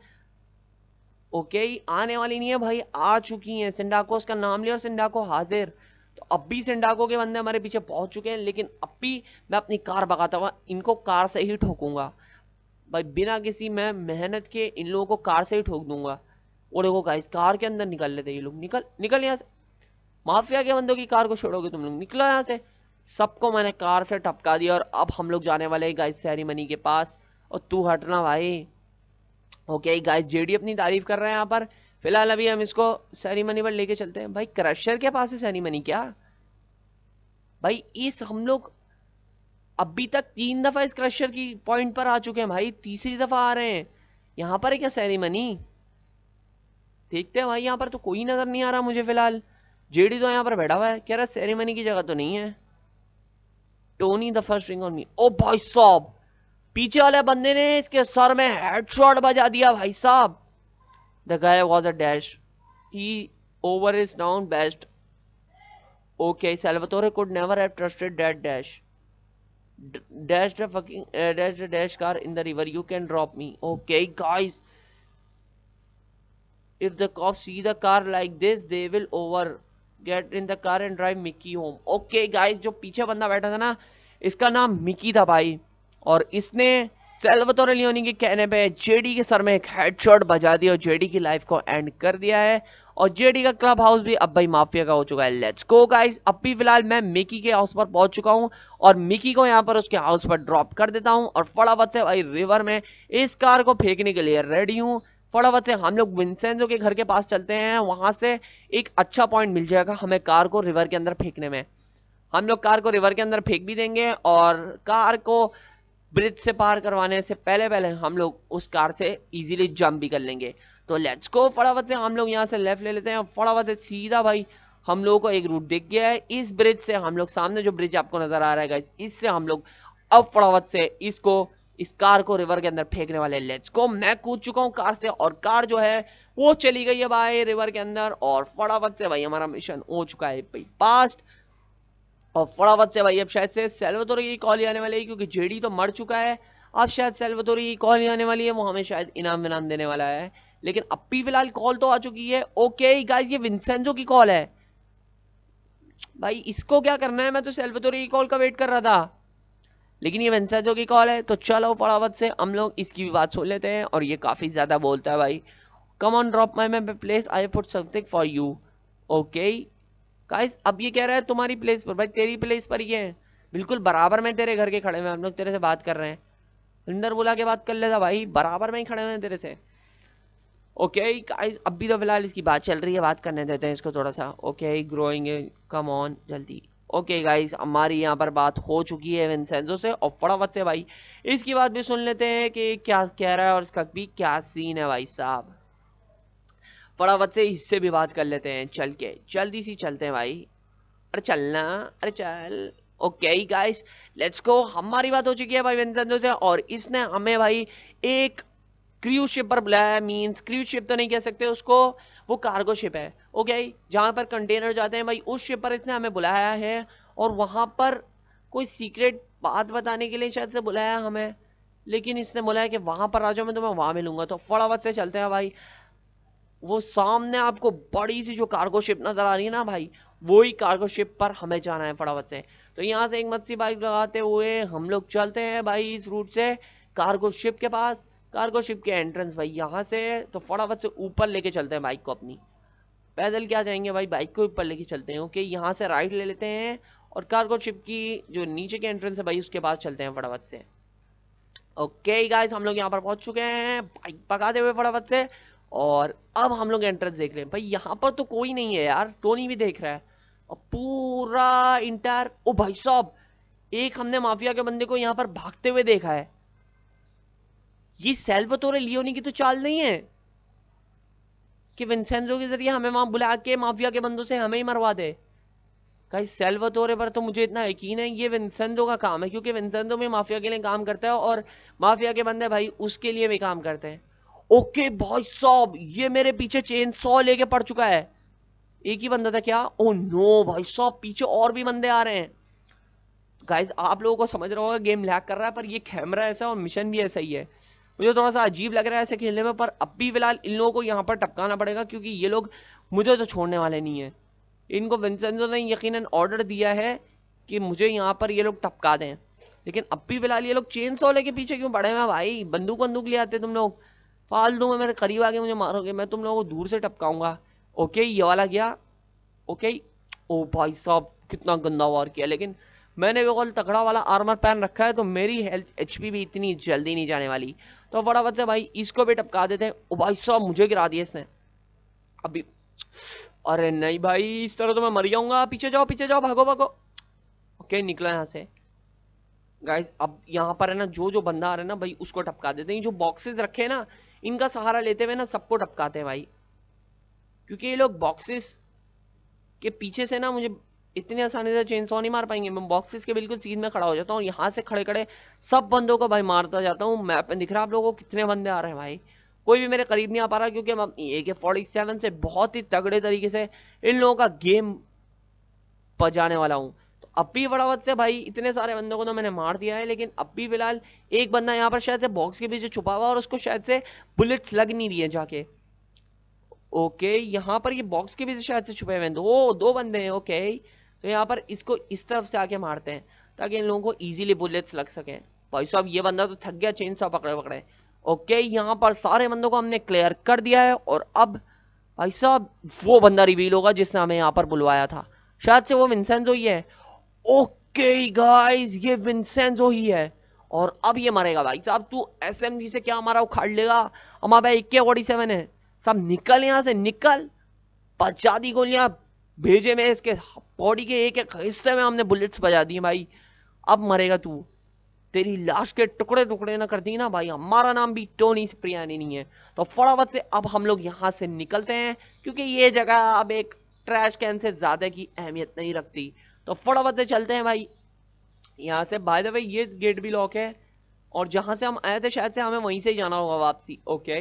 ओके आने वाली नहीं है भाई आ चुकी हैं सिंडाको उसका नाम लिया और सिंडाको हाजिर तो अब भी सिंडाको के बंदे हमारे पीछे पहुंच चुके हैं लेकिन अब भी मैं अपनी कार भगाता हुआ इनको कार से ही ठोकूंगा भाई बिना किसी मैं मेहनत के इन लोगों को कार से ही ठोक दूंगा और देखो गाइस कार के अंदर निकल लेते ये लोग निकल निकल यहाँ से माफिया के बंदों की कार को छोड़ोगे तुम लोग निकलो यहाँ से सबको मैंने कार से टपका दिया और अब हम लोग जाने वाले गाइस सेरीमनी के पास और तू हटना भाई ओके गाइस जेडी अपनी तारीफ कर रहे हैं यहाँ पर फिलहाल अभी हम इसको सेरेमनी पर लेके चलते हैं भाई क्रशर के पास है सेरीमनी क्या भाई इस हम लोग अभी तक तीन दफ़ा इस क्रशर की पॉइंट पर आ चुके हैं भाई तीसरी दफ़ा आ रहे हैं यहाँ पर है क्या सेरीमनी देखते हैं भाई यहाँ पर तो कोई नज़र नहीं आ रहा मुझे फ़िलहाल जेडी तो यहाँ पर बैठा हुआ है कह रहा सेरेमनी की जगह तो नहीं है Tony the first ring on me ओ भाई साहब पीछे वाले बंदे ने इसके सर में हेडशॉट बजा दिया भाई साहब the guy was a dash he over is down best okay Salvatore could never have trusted that dash dash the fucking uh, eh, the the dash car in the river you can drop me okay if the cops see the car like this they will over get in the car and drive mickey home okay guys जो पीछे बंदा बैठा था ना इसका नाम Mickey था भाई और इसने सेल्वतोरे लियोनी के कहने पे जेडी के सर में एक हेडशॉट बजा दिया और जेडी की लाइफ को एंड कर दिया है और जेडी का क्लब हाउस भी अब भाई माफिया का हो चुका है लेट्स गो गाइस अब भी फिलहाल मैं मिकी के हाउस पर पहुंच चुका हूं और मिकी को यहां पर उसके हाउस पर ड्रॉप कर देता हूं और फटाफट से भाई रिवर में इस कार को फेंकने के लिए रेडी हूँ फटाफट से हम लोग विंसेंजो के घर के पास चलते हैं वहाँ से एक अच्छा पॉइंट मिल जाएगा हमें कार को रिवर के अंदर फेंकने में हम लोग कार को रिवर के अंदर फेंक भी देंगे और कार को ब्रिज से पार करवाने से पहले पहले हम लोग उस कार से इजीली जंप भी कर लेंगे तो लेट्स को फटाफट से हम लोग यहाँ से लेफ़्ट ले लेते हैं फटाफट से सीधा भाई हम लोगों को एक रूट दिख गया है इस ब्रिज से हम लोग सामने जो ब्रिज आपको नज़र आ रहा है इससे हम लोग अब फटाफट से इसको इस कार को रिवर के अंदर फेंकने वाले लेट्स को मैं कूद चुका हूँ कार से और कार जो है वो चली गई है भाई रिवर के अंदर और फटाफट से भाई हमारा मिशन हो चुका है भाई पास्ट और फटाफट से भाई अब शायद से सेल्वतोरी की कॉल आने वाली है क्योंकि जेडी तो मर चुका है अब शायद सेल्वतोरी की कॉल आने वाली है वो हमें शायद इनाम विनाम देने वाला है लेकिन अब भी फिलहाल कॉल तो आ चुकी है ओके गाइज ये विंसेंजो की कॉल है भाई इसको क्या करना है मैं तो सेल्फ की कॉल का वेट कर रहा था लेकिन ये वंसाजो की कॉल है तो चलो फटाफट से हम लोग इसकी भी बात सुन लेते हैं और ये काफ़ी ज़्यादा बोलता है भाई come on drop my ma'am place I put something for you okay guys अब ये कह रहा है तुम्हारी प्लेस पर भाई तेरी प्लेस पर ये है बिल्कुल बराबर में तेरे घर के खड़े हुए हम लोग तेरे से बात कर रहे हैं इंदर बुला के बात कर लेता भाई बराबर में ही खड़े हुए हैं तेरे से ओके okay, अब भी तो फिलहाल इसकी बात चल रही है बात करने देते हैं इसको थोड़ा सा ओके ग्रोइंग कम ऑन जल्दी ओके गाइस हमारी यहाँ पर बात हो चुकी है विंसेंजो से और फटाफट से भाई इसकी बात भी सुन लेते हैं कि क्या कह रहा है और इसका भी क्या सीन है भाई साहब फटाफट से इससे भी बात कर लेते हैं चल के जल्दी सी चलते हैं भाई अरे चलना अरे चल ओके गाइस लेट्स गो हमारी बात हो चुकी है भाई विंसेंजो से और इसने हमें भाई एक क्रूज शिप पर बुलाया मीन्स क्रूज शिप तो नहीं कह सकते उसको वो कार्गो शिप है ओके जहाँ पर कंटेनर जाते हैं भाई उस शिप पर इसने हमें बुलाया है और वहाँ पर कोई सीक्रेट बात बताने के लिए शायद से बुलाया हमें लेकिन इसने बोला है कि वहाँ पर आ जाओ मैं तुम्हें वहाँ मिलूँगा तो फटाफट से चलते हैं भाई वो सामने आपको बड़ी सी जो कार्गो शिप नज़र आ रही है ना भाई वही कार्गो शिप पर हमें जाना है फटाफट से तो यहाँ से एक मत्सी बाइक लगाते हुए हम लोग चलते हैं भाई इस रूट से कार्गो शिप के पास कार्गो शिप के एंट्रेंस भाई यहाँ से तो फटाफट से ऊपर लेके चलते हैं बाइक को अपनी पैदल क्या जाएंगे भाई बाइक के ऊपर लेके चलते हैं ओके यहाँ से राइट ले लेते हैं और को शिप की जो नीचे के एंट्रेंस है भाई उसके पास चलते हैं फटाफट से ओके गाइस हम लोग यहाँ पर पहुँच चुके हैं बाइक पकाते हुए फटाफट से और अब हम लोग एंट्रेंस देख रहे हैं भाई यहाँ पर तो कोई नहीं है यार टोनी भी देख रहा है और पूरा इंटायर ओ भाई साहब एक हमने माफिया के बंदे को यहाँ पर भागते हुए देखा है ये सेल्फ तो लियोनी की तो चाल नहीं है कि विंसेंजो के ज़रिए हमें वहाँ बुला के माफिया के बंदों से हमें ही मरवा दे कहीं सेल्व तौरे पर तो मुझे इतना यकीन है ये विंसेंजो का काम है क्योंकि विंसेंजो में माफिया के लिए काम करता है और माफिया के बंदे भाई उसके लिए भी काम करते हैं ओके भाई सॉब ये मेरे पीछे चेन सौ लेके पड़ चुका है एक ही बंदा था क्या ओ oh नो भाई सॉब पीछे और भी बंदे आ रहे हैं गाइज आप लोगों को समझ रहा होगा गेम लैक कर रहा है पर ये कैमरा ऐसा और मिशन भी ऐसा ही है मुझे तो थोड़ा सा अजीब लग रहा है ऐसे खेलने में पर अब भी फिलहाल इन लोगों को यहाँ पर टपकाना पड़ेगा क्योंकि ये लोग मुझे तो छोड़ने वाले नहीं हैं इनको विंसेंजो ने यकीन ऑर्डर दिया है कि मुझे यहाँ पर ये लोग टपका दें लेकिन अब भी फिलहाल ये लोग चेन सौ लेके पीछे क्यों पड़े हैं भाई बंदूक बंदूक ले आते तुम लोग फालतू में मेरे करीब आगे मुझे मारोगे मैं तुम लोगों को दूर से टपकाऊंगा ओके ये वाला गया ओके ओ भाई साहब कितना गंदा वार किया लेकिन मैंने बिल्कुल तगड़ा वाला आर्मर पहन रखा है तो मेरी हेल्थ एच भी इतनी जल्दी नहीं जाने वाली तो फटाफट से भाई इसको भी टपका देते हैं ओ भाई साहब मुझे गिरा दिया इसने अभी अरे नहीं भाई इस तरह तो मैं मर जाऊंगा पीछे जाओ पीछे जाओ भागो भागो ओके निकलो यहाँ से गाइज अब यहाँ पर है ना जो जो बंदा आ रहा है ना भाई उसको टपका देते हैं जो बॉक्सेस रखे हैं ना इनका सहारा लेते हुए ना सबको टपकाते हैं भाई क्योंकि ये लोग बॉक्सेस के पीछे से ना मुझे इतनी आसानी से चेन नहीं मार पाएंगे मैं बॉक्सेस के बिल्कुल सीध में खड़ा हो जाता हूँ यहाँ से खड़े खड़े सब बंदों को भाई मारता जाता हूँ मैप में दिख रहा है आप लोगों को कितने बंदे आ रहे हैं भाई कोई भी मेरे करीब नहीं आ पा रहा क्योंकि हम ए के फोर्टी सेवन से बहुत ही तगड़े तरीके से इन लोगों का गेम बजाने वाला हूँ तो अभी बड़ावत से भाई इतने सारे बंदों को तो मैंने मार दिया है लेकिन अब भी फिलहाल एक बंदा यहाँ पर शायद से बॉक्स के पीछे छुपा हुआ और उसको शायद से बुलेट्स लग नहीं रही जाके ओके यहाँ पर ये बॉक्स के पीछे शायद से छुपे हुए हैं दो दो बंदे हैं ओके तो यहाँ पर इसको इस तरफ से आके मारते हैं ताकि इन लोगों को ईजिली बुलेट्स लग सकें भाई साहब ये बंदा तो थक गया चेन सा पकड़े पकड़े ओके यहाँ पर सारे बंदों को हमने क्लियर कर दिया है और अब भाई साहब वो बंदा रिवील होगा जिसने हमें यहाँ पर बुलवाया था शायद से वो विंसेंजो ही है ओके गाइस ये विंसेंजो ही है और अब ये मरेगा भाई साहब तू एस एम जी से क्या हमारा उखाड़ लेगा हमारे भाई इक्के फोर्टी सेवन है सब निकल यहाँ से निकल पचादी गोलियाँ भेजे में इसके बॉडी के एक एक हिस्से में हमने बुलेट्स बजा दी भाई अब मरेगा तू तेरी लाश के टुकड़े टुकड़े ना कर दी ना भाई हमारा नाम भी टोनी प्रियानी नहीं है तो फटाफट से अब हम लोग यहाँ से निकलते हैं क्योंकि ये जगह अब एक ट्रैश कैन से ज़्यादा की अहमियत नहीं रखती तो फटाफट से चलते हैं भाई यहाँ से बाय द वे ये गेट भी लॉक है और जहाँ से हम आए थे शायद से हमें वहीं से जाना होगा वापसी ओके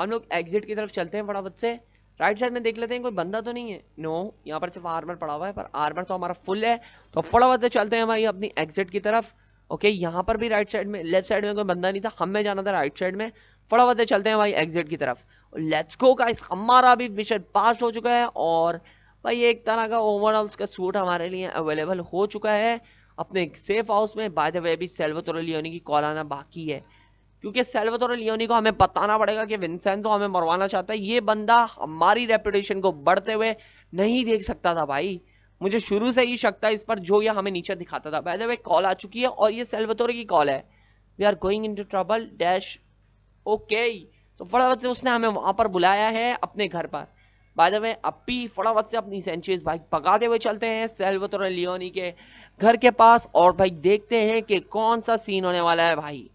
हम लोग एग्जिट की तरफ चलते हैं फटाफट से राइट साइड में देख लेते हैं कोई बंदा तो नहीं है नो यहाँ पर सिर्फ आर्मर पड़ा हुआ है पर आर्मर तो हमारा फुल है तो फटाफट से चलते हैं हमारी अपनी एग्जिट की तरफ ओके यहाँ पर भी राइट साइड में लेफ्ट साइड में कोई बंदा नहीं था हमें जाना था राइट साइड में फटाफट से चलते हैं भाई एग्जिट की तरफ लेट्स गो का हमारा भी मिशन पास हो चुका है और भाई एक तरह का ओवरऑल उसका सूट हमारे लिए अवेलेबल हो चुका है अपने सेफ हाउस में बाय द वे भी सेल्वतोर लियोनी की कॉल आना बाकी है क्योंकि सेल्वातोर लियोनी को हमें बताना पड़ेगा कि विंसेंसो हमें मरवाना चाहता है ये बंदा हमारी रेपुटेशन को बढ़ते हुए नहीं देख सकता था भाई मुझे शुरू से ही शक था इस पर जो ये हमें नीचे दिखाता था वैसे वे कॉल आ चुकी है और ये सेल्वतोरे की कॉल है we are going in to trouble dash okay तो फटाफट से उसने हमें वहाँ पर बुलाया है अपने घर पर बाद में अपी फटाफट से अपनी सेंचुरीज भाई पकाते हुए चलते हैं सेल्वतोर लियोनी के घर के पास और भाई देखते हैं कि कौन सा सीन होने वाला है भाई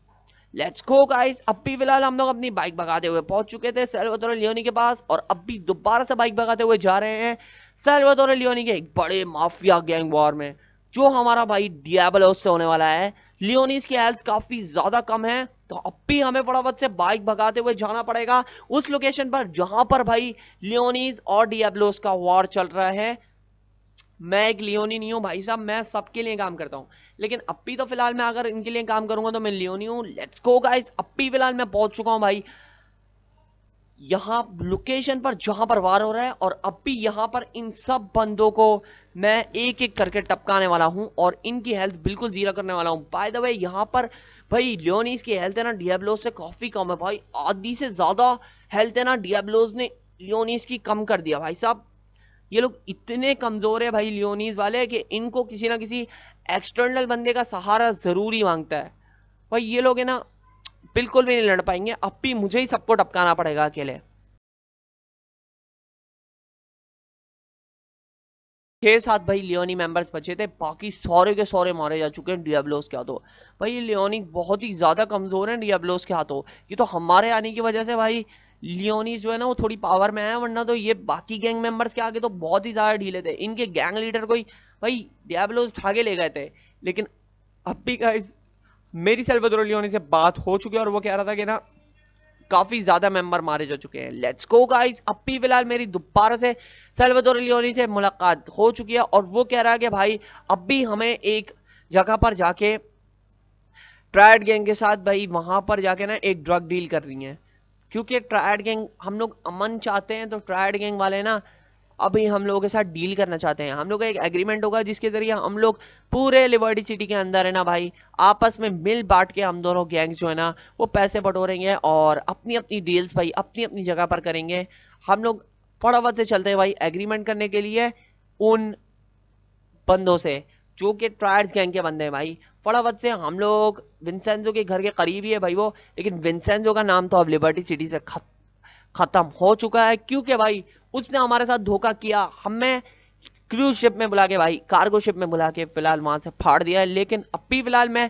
लेट्स गो गाइस अब भी फिलहाल हम लोग अपनी बाइक भगाते हुए पहुंच चुके थे सेल्वातोरे लियोनी के पास और अब भी दोबारा से बाइक भगाते हुए जा रहे हैं सेल्वातोरे लियोनी के एक बड़े माफिया गैंग वॉर में जो हमारा भाई डियाबलोस से होने वाला है लियोनीस की हेल्थ काफ़ी ज़्यादा कम है तो अब भी हमें फटाफट से बाइक भगाते हुए जाना पड़ेगा उस लोकेशन पर जहां पर भाई लियोनीस और डियाबलोस का वॉर चल रहा है मैं एक लियोनी नहीं हूँ भाई साहब मैं सबके लिए काम करता हूँ लेकिन अपी तो फिलहाल मैं अगर इनके लिए काम करूँगा तो मैं लियोनी हूँ लेट्स गो गाइस अपी फिलहाल मैं पहुँच चुका हूँ भाई यहाँ लोकेशन पर जहाँ पर वार हो रहा है और अब भी यहाँ पर इन सब बंदों को मैं एक एक करके टपकाने वाला हूँ और इनकी हेल्थ बिल्कुल जीरा करने वाला हूँ बाय द वे यहाँ पर भाई लियोनीस की हेल्थ है ना डियाब्लोज से काफ़ी कम है भाई आधी से ज़्यादा हेल्थ है ना डियाब्लोज ने लियोनीस की कम कर दिया भाई साहब ये लोग इतने कमज़ोर है भाई लियोनीज वाले कि इनको किसी ना किसी एक्सटर्नल बंदे का सहारा ज़रूरी मांगता है भाई ये लोग है ना बिल्कुल भी नहीं लड़ पाएंगे अब भी मुझे ही सबको टपकाना पड़ेगा अकेले छह सात भाई लियोनी मेंबर्स बचे थे बाकी सौरे के सौरे मारे जा चुके हैं डियाब्लोस के हाथों भाई ये लियोनी बहुत ही ज़्यादा कमज़ोर है डियाब्लोस के हाथों ये तो हमारे आने की वजह से भाई लियोनीस जो है ना वो थोड़ी पावर में आया वरना तो ये बाकी गैंग मेंबर्स के आगे तो बहुत ही ज़्यादा ढीले थे इनके गैंग लीडर कोई भाई डियाबलोज उठा के ले गए थे लेकिन अब भी इस मेरी सेल्वादोर लियोनी से बात हो चुकी है और वो कह रहा था कि ना काफ़ी ज़्यादा मेंबर मारे जा चुके हैं लेट्स गो गाइस अब भी फिलहाल मेरी दोबारा से सेल्वादोर लियोनी से मुलाकात हो चुकी है और वो कह रहा है कि भाई अब भी हमें एक जगह पर जाके ट्रायड गैंग के साथ भाई वहाँ पर जाके ना एक ड्रग डील कर रही है क्योंकि ट्रायड गैंग हम लोग अमन चाहते हैं तो ट्रायड गैंग वाले ना अभी हम लोगों के साथ डील करना चाहते हैं हम लोग का एक एग्रीमेंट होगा जिसके ज़रिए हम लोग पूरे लिबर्टी सिटी के अंदर है ना भाई आपस में मिल बांट के हम दोनों गैंग्स जो है ना वो पैसे बटोरेंगे और अपनी अपनी डील्स भाई अपनी अपनी जगह पर करेंगे हम लोग फटाफट से चलते हैं भाई एग्रीमेंट करने के लिए उन बंदों से जो कि ट्रायर्स गैंग के बंदे हैं भाई फटाफट से हम लोग विंसेंजो के घर के करीब ही है भाई वो लेकिन विंसेंजो का नाम तो अब लिबर्टी सिटी से ख़त्म हो चुका है क्योंकि भाई उसने हमारे साथ धोखा किया हमें क्रूज शिप में बुला के भाई कार्गो शिप में बुला के फ़िलहाल वहाँ से फाड़ दिया है लेकिन अब भी फ़िलहाल मैं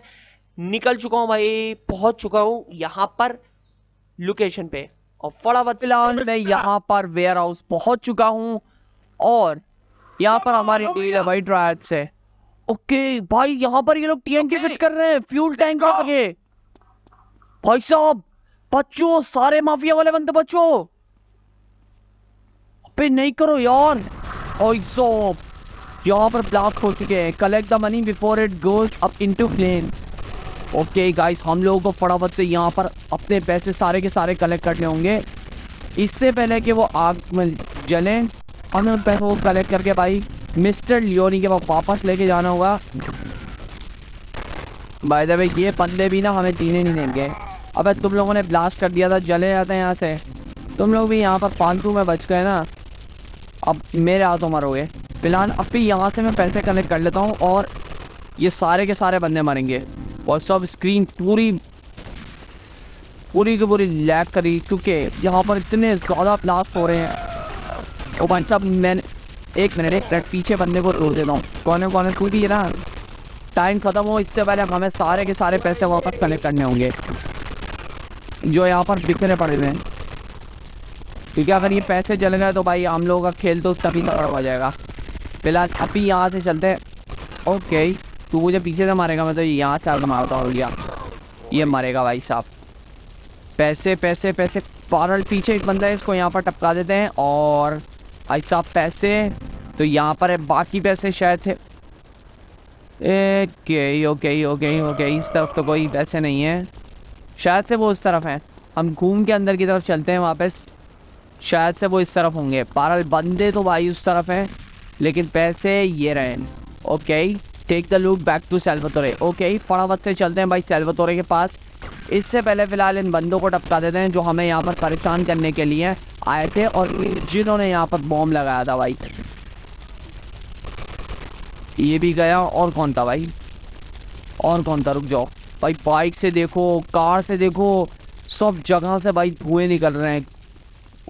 निकल चुका हूँ भाई पहुँच चुका हूँ यहाँ पर लोकेशन पे और फटाफट फिलहाल मैं यहाँ पर वेयर हाउस पहुँच चुका हूँ और यहाँ पर हमारी डील हाँ, है भाई ड्रायट से ओके भाई यहाँ पर ये लोग टीएनके फिट कर रहे हैं फ्यूल टैंक आगे भाई साहब बच्चों सारे माफिया वाले बंदे बच्चों पे नहीं करो यार भाई साहब यहाँ पर ब्लॉक हो चुके हैं collect the money before it goes up into flame okay guys हम लोगों को फटाफट से यहाँ पर अपने पैसे सारे के सारे कलेक्ट करने होंगे इससे पहले कि वो आग में जलें और मैं उन पैसों को कलेक्ट करके भाई मिस्टर लियोनी के पास वापस लेके जाना होगा भाई जब ये बंदे भी ना हमें जीने नहीं देंगे अबे तुम लोगों ने ब्लास्ट कर दिया था जले जाते हैं यहाँ से तुम लोग भी यहाँ पर फालतू में बच गए ना अब मेरे हाथों मरोगे फिलहाल अब भी यहाँ से मैं पैसे कलेक्ट कर लेता हूँ और ये सारे के सारे बंदे मरेंगे और सब स्क्रीन पूरी पूरी की पूरी लैग करी क्योंकि यहाँ पर इतने ज़्यादा ब्लास्ट हो रहे हैं ओ भाई साहब मैंने एक मिनट एक मिनट पीछे बंदे को रोक देता हूँ कॉर्नर कॉर्नर टूटी है ना टाइम ख़त्म हो इससे पहले हमें सारे के सारे पैसे वापस कलेक्ट करने होंगे जो यहाँ पर बिखरे पड़े हुए हैं क्योंकि अगर ये पैसे जल गए तो भाई हम लोगों का खेल तो तभी खराब हो जाएगा फिलहाल अभी यहाँ से चलते हैं ओके तू मुझे पीछे से मारेगा मैं तो यहाँ से आगे मारता हो गया ये मारेगा भाई साहब पैसे पैसे पैसे पारल पीछे एक बंदा है इसको यहाँ पर टपका देते हैं और भाई साहब पैसे तो यहाँ पर है बाकी पैसे शायद थे ओके ओके ओके ओके इस तरफ तो कोई पैसे नहीं है शायद से वो उस तरफ हैं हम घूम के अंदर की तरफ चलते हैं वापस शायद से वो इस तरफ होंगे पारल बंदे तो भाई उस तरफ हैं लेकिन पैसे ये रहे okay take the look back to Salvatore okay फटाफट से चलते हैं भाई सेल्वतोरे के पास इससे पहले फ़िलहाल इन बंदों को टपका देते हैं जो हमें यहाँ पर परेशान करने के लिए आए थे और जिन्होंने यहाँ पर बॉम्ब लगाया था भाई ये भी गया और कौन था भाई और कौन था रुक जाओ भाई बाइक से देखो कार से देखो सब जगह से भाई धुएँ निकल रहे हैं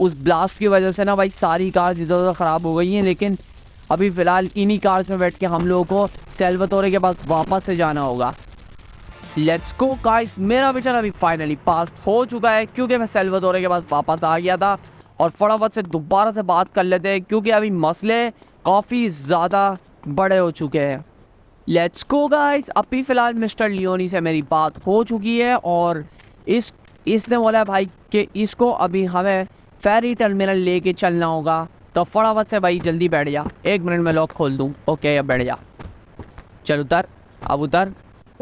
उस ब्लास्ट की वजह से ना भाई सारी कार इधर उधर ख़राब हो गई हैं लेकिन अभी फ़िलहाल इन्हीं कार्स में बैठ के हम लोगों को सेल्वतोरे बतौरे के पास वापस से जाना होगा लेट्स गो गाइस मेरा मिशन अभी फाइनली पास हो चुका है क्योंकि मैं दौरे के पास वापस आ गया था और फटाफट से दोबारा से बात कर लेते हैं क्योंकि अभी मसले काफ़ी ज़्यादा बड़े हो चुके हैं लेट्स गो गाइस अभी फ़िलहाल मिस्टर लियोनी से मेरी बात हो चुकी है और इस इसने बोला भाई कि इसको अभी हमें फेरी टर्मिनल लेके चलना होगा तो फटाफट से भाई जल्दी बैठ जा एक मिनट में लॉक खोल दूँ ओके अब बैठ जा चल उतर अब उतर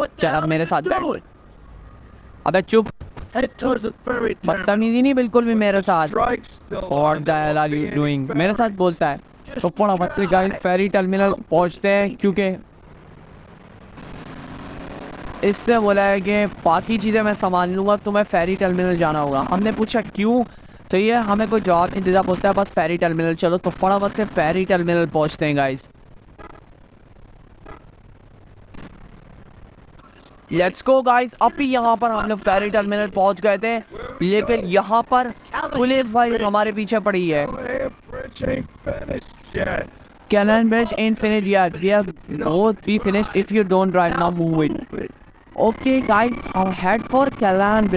चल अब मेरे साथ बैठ अबे चुप बदतमीजी नहीं बिल्कुल भी मेरे साथ What the hell are you doing? मेरे साथ बोलता है तो फटाफट गाइड फेरी टर्मिनल पहुंचते हैं क्योंकि इसने बोला है कि बाकी चीज़ें मैं संभाल लूँगा तो मैं फेरी टर्मिनल जाना होगा हमने पूछा क्यों तो ये हमें कोई जवाब नहीं देता बोलता है बस फेरी टर्मिनल चलो तो फटाफट से फेरी टर्मिनल पहुँचते हैं गाइस लेट्स गो गाइस अभी यहाँ पर हम लोग फेरी टर्मिनल पहुंच गए थे लेकिन यहाँ पर पुलिस भाई हमारे पीछे पड़ी है Callahan bridge ain't finished yet. We have both be finished if you don't right now move it. Okay guys, हम head for Cannon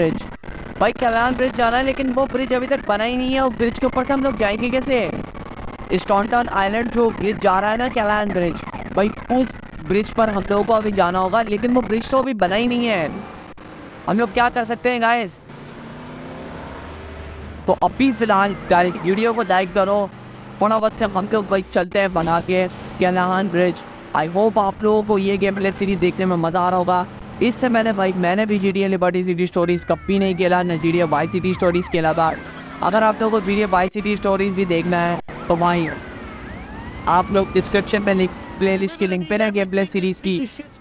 भाई कैलन ब्रिज जाना है लेकिन वो ब्रिज अभी तक बना ही नहीं है और ब्रिज के ऊपर से हम लोग जाएंगे कैसे स्टॉन्टन आइलैंड जो ब्रिज जा रहा है ना कैलन ब्रिज भाई उस ब्रिज पर हम लोगों को अभी जाना होगा लेकिन वो ब्रिज तो अभी बना ही नहीं है हम लोग क्या कर सकते हैं गाइस तो अभी फिलहाल वीडियो को लाइक करो फटाफट से हम लोग भाई चलते हैं बना के कैलाहान ब्रिज आई होप आप लोगों को ये गेम प्ले सीरीज देखने में मज़ा आ रहा होगा इससे मैंने भाई मैंने भी G T A Liberty City Stories कभी नहीं खेला ना G T A Vice City Stories खेला था अगर आप लोगों को G T A Vice City Stories भी देखना है तो भाई आप लोग डिस्क्रिप्शन में लिख प्ले लिस्ट की लिंक पे ना गेम प्ले सीरीज की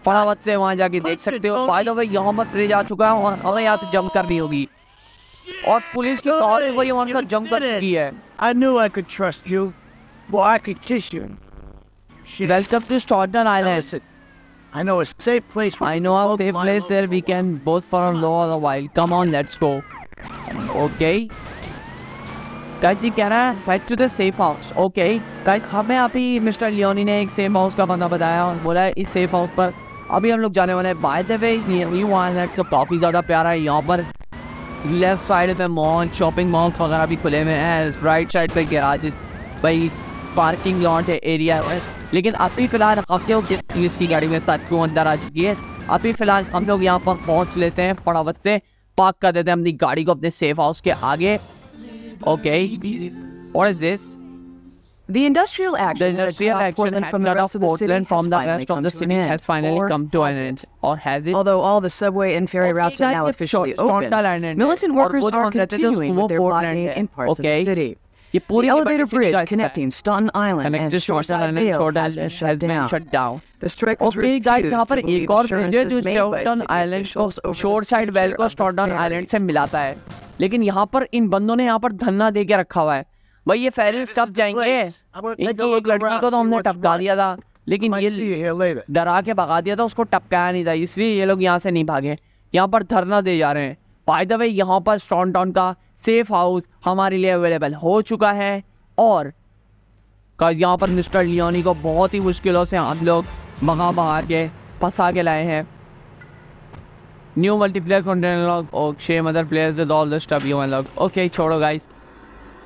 फटावत से वहाँ जाके देख सकते हो बाय द वे यहाँ पर ट्रेज आ चुका है और हमें यहाँ पे जम करनी होगी और पुलिस की और एक बार हमारे साथ जंप कर चुकी है I knew I could trust you, Well, I could kiss you. Welcome to Storden Island. I know a safe place. I know a safe place where we can both for a low or a while. Come on, let's go. Okay. Guys ये कह रहा है fight to the safe house okay guys हमें अभी mister Leone ने एक safe house का बंदा बताया और बोला है इस सेफ हाउस पर अभी हम लोग जाने वाले हैं by the way new one तो काफ़ी ज़्यादा प्यारा है यहाँ पर तो लेफ्ट साइड पे मॉल शॉपिंग मॉल वगैरह भी खुले हुए हैं राइट साइड पे गैराज भाई पार्किंग लॉट है एरिया है लेकिन अभी फिलहाल हफ्ते हो इसकी गाड़ी में साथ क्यों अंदर आ चुकी है अभी फिलहाल हम लोग यहाँ पर पहुँच लेते हैं फटाफट से पार्क कर देते हैं अपनी गाड़ी को अपने सेफ हाउस के आगे Okay. What is this? The industrial action, the industrial action Portland from the rest of Portland from the rest of the city has finally come to an end, or has it? Although all the subway and ferry routes are now officially open, militant workers are continuing with their blockade in parts of the city. ये पूरी elevator bridge connecting Staten elevator bridge connecting Staten Island and Shoreside Vale has shut down the streak is okay guys यहां पर एक और bridge है जो Staten Island को side vale को स्टॉटन आइलैंड से मिलाता है लेकिन यहां पर इन बंदों ने यहां पर धन्ना दे के रखा हुआ है भाई ये फेरिस कब जाएंगे इनको एक लड़की को तो हमने टपका दिया था लेकिन ये डरा के भगा दिया था उसको टपकाया नहीं था इसलिए ये लोग यहाँ से नहीं भागे यहाँ पर धरना दे जा रहे हैं बाय द वे यहाँ पर स्टॉन टाउन का सेफ हाउस हमारे लिए अवेलेबल हो चुका है और काज यहाँ पर मिस्टर लियोनी को बहुत ही मुश्किलों से हम लोग मंगा मंगा के फंसा के लाए हैं न्यू मल्टीप्लेयर कॉन्टेंट और mother player with all dust stuff you log okay छोड़ो गाइस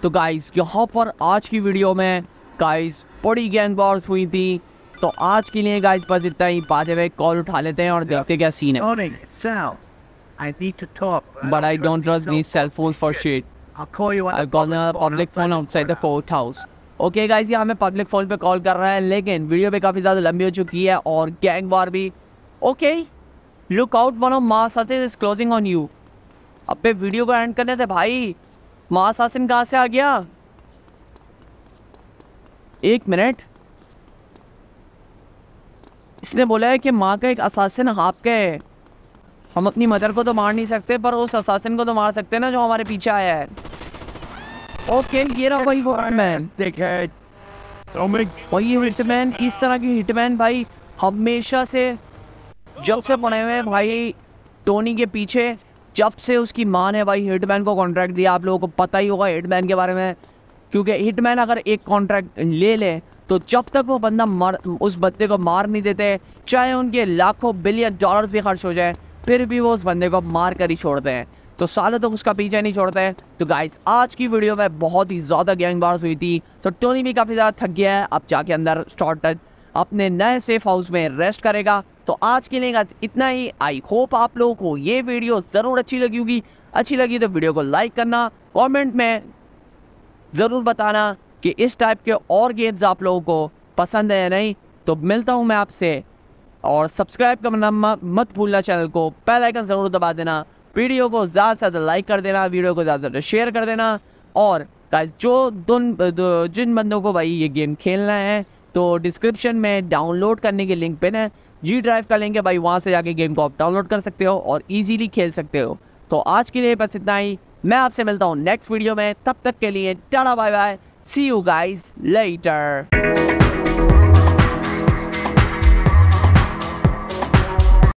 तो गाइस यहाँ पर आज की वीडियो में गाइस बड़ी गेंद बॉर्स हुई थी तो आज के लिए गाइस बस इतना ही पाते हुए कॉल उठा लेते हैं और देखते क्या सीन है I need to talk. But, uh, but I don't trust these cell phones for shit. I'll call you I've got a public phone outside the fort house. Okay guys ये हमें public phone पे call कर रहा है लेकिन video भी काफ़ी ज़्यादा लंबी हो चुकी है और गैंग वार भी okay look out one of मास मासासिन इज क्लोजिंग ऑन यू अबे वीडियो को एंड करने थे भाई मास मासासिन कहाँ से आ गया एक मिनट इसने बोला है कि माँ का एक असासिन हाथ का हम अपनी मदर को तो मार नहीं सकते पर उस असासिन को तो मार सकते हैं ना जो हमारे पीछे आया है ओके ये रहा भाई वो हिटमैन और ये हिटमैन इस तरह की हिटमैन भाई हमेशा से जब से बने हुए भाई टोनी के पीछे जब से उसकी माँ ने भाई हिटमैन को कॉन्ट्रैक्ट दिया आप लोगों को पता ही होगा हिटमैन के बारे में क्योंकि हिटमैन अगर एक कॉन्ट्रैक्ट ले ले तो जब तक वो बंदा मर उस बंदे को मार नहीं देते चाहे उनके लाखों बिलियन डॉलर्स भी खर्च हो जाए फिर भी वो उस बंदे को मार कर ही छोड़ते हैं तो साले तक तो उसका पीछा नहीं छोड़ते हैं तो गाइस आज की वीडियो में बहुत ही ज़्यादा गैंग बार्स हुई थी तो टोनी भी काफ़ी ज़्यादा थक गया है अब जाके अंदर स्टॉर्टर अपने नए सेफ हाउस में रेस्ट करेगा तो आज के लिए इतना ही आई होप आप लोगों को ये वीडियो ज़रूर अच्छी लगी होगी अच्छी लगी तो वीडियो को लाइक करना कॉमेंट में ज़रूर बताना कि इस टाइप के और गेम्स आप लोगों को पसंद है या नहीं तो मिलता हूँ मैं आपसे और सब्सक्राइब करना मत भूलना चैनल को पहला आइकन ज़रूर दबा देना वीडियो को ज़्यादा से ज़्यादा लाइक कर देना वीडियो को ज़्यादा से शेयर कर देना और गाइस जो दोन जिन बंदों को भाई ये गेम खेलना है तो डिस्क्रिप्शन में डाउनलोड करने के लिंक पे ना जी ड्राइव का लिंक है भाई वहाँ से जाके गेम को आप डाउनलोड कर सकते हो और ईजीली खेल सकते हो तो आज के लिए बस इतना ही मैं आपसे मिलता हूँ नेक्स्ट वीडियो में तब तक के लिए tata bye bye see you guys letter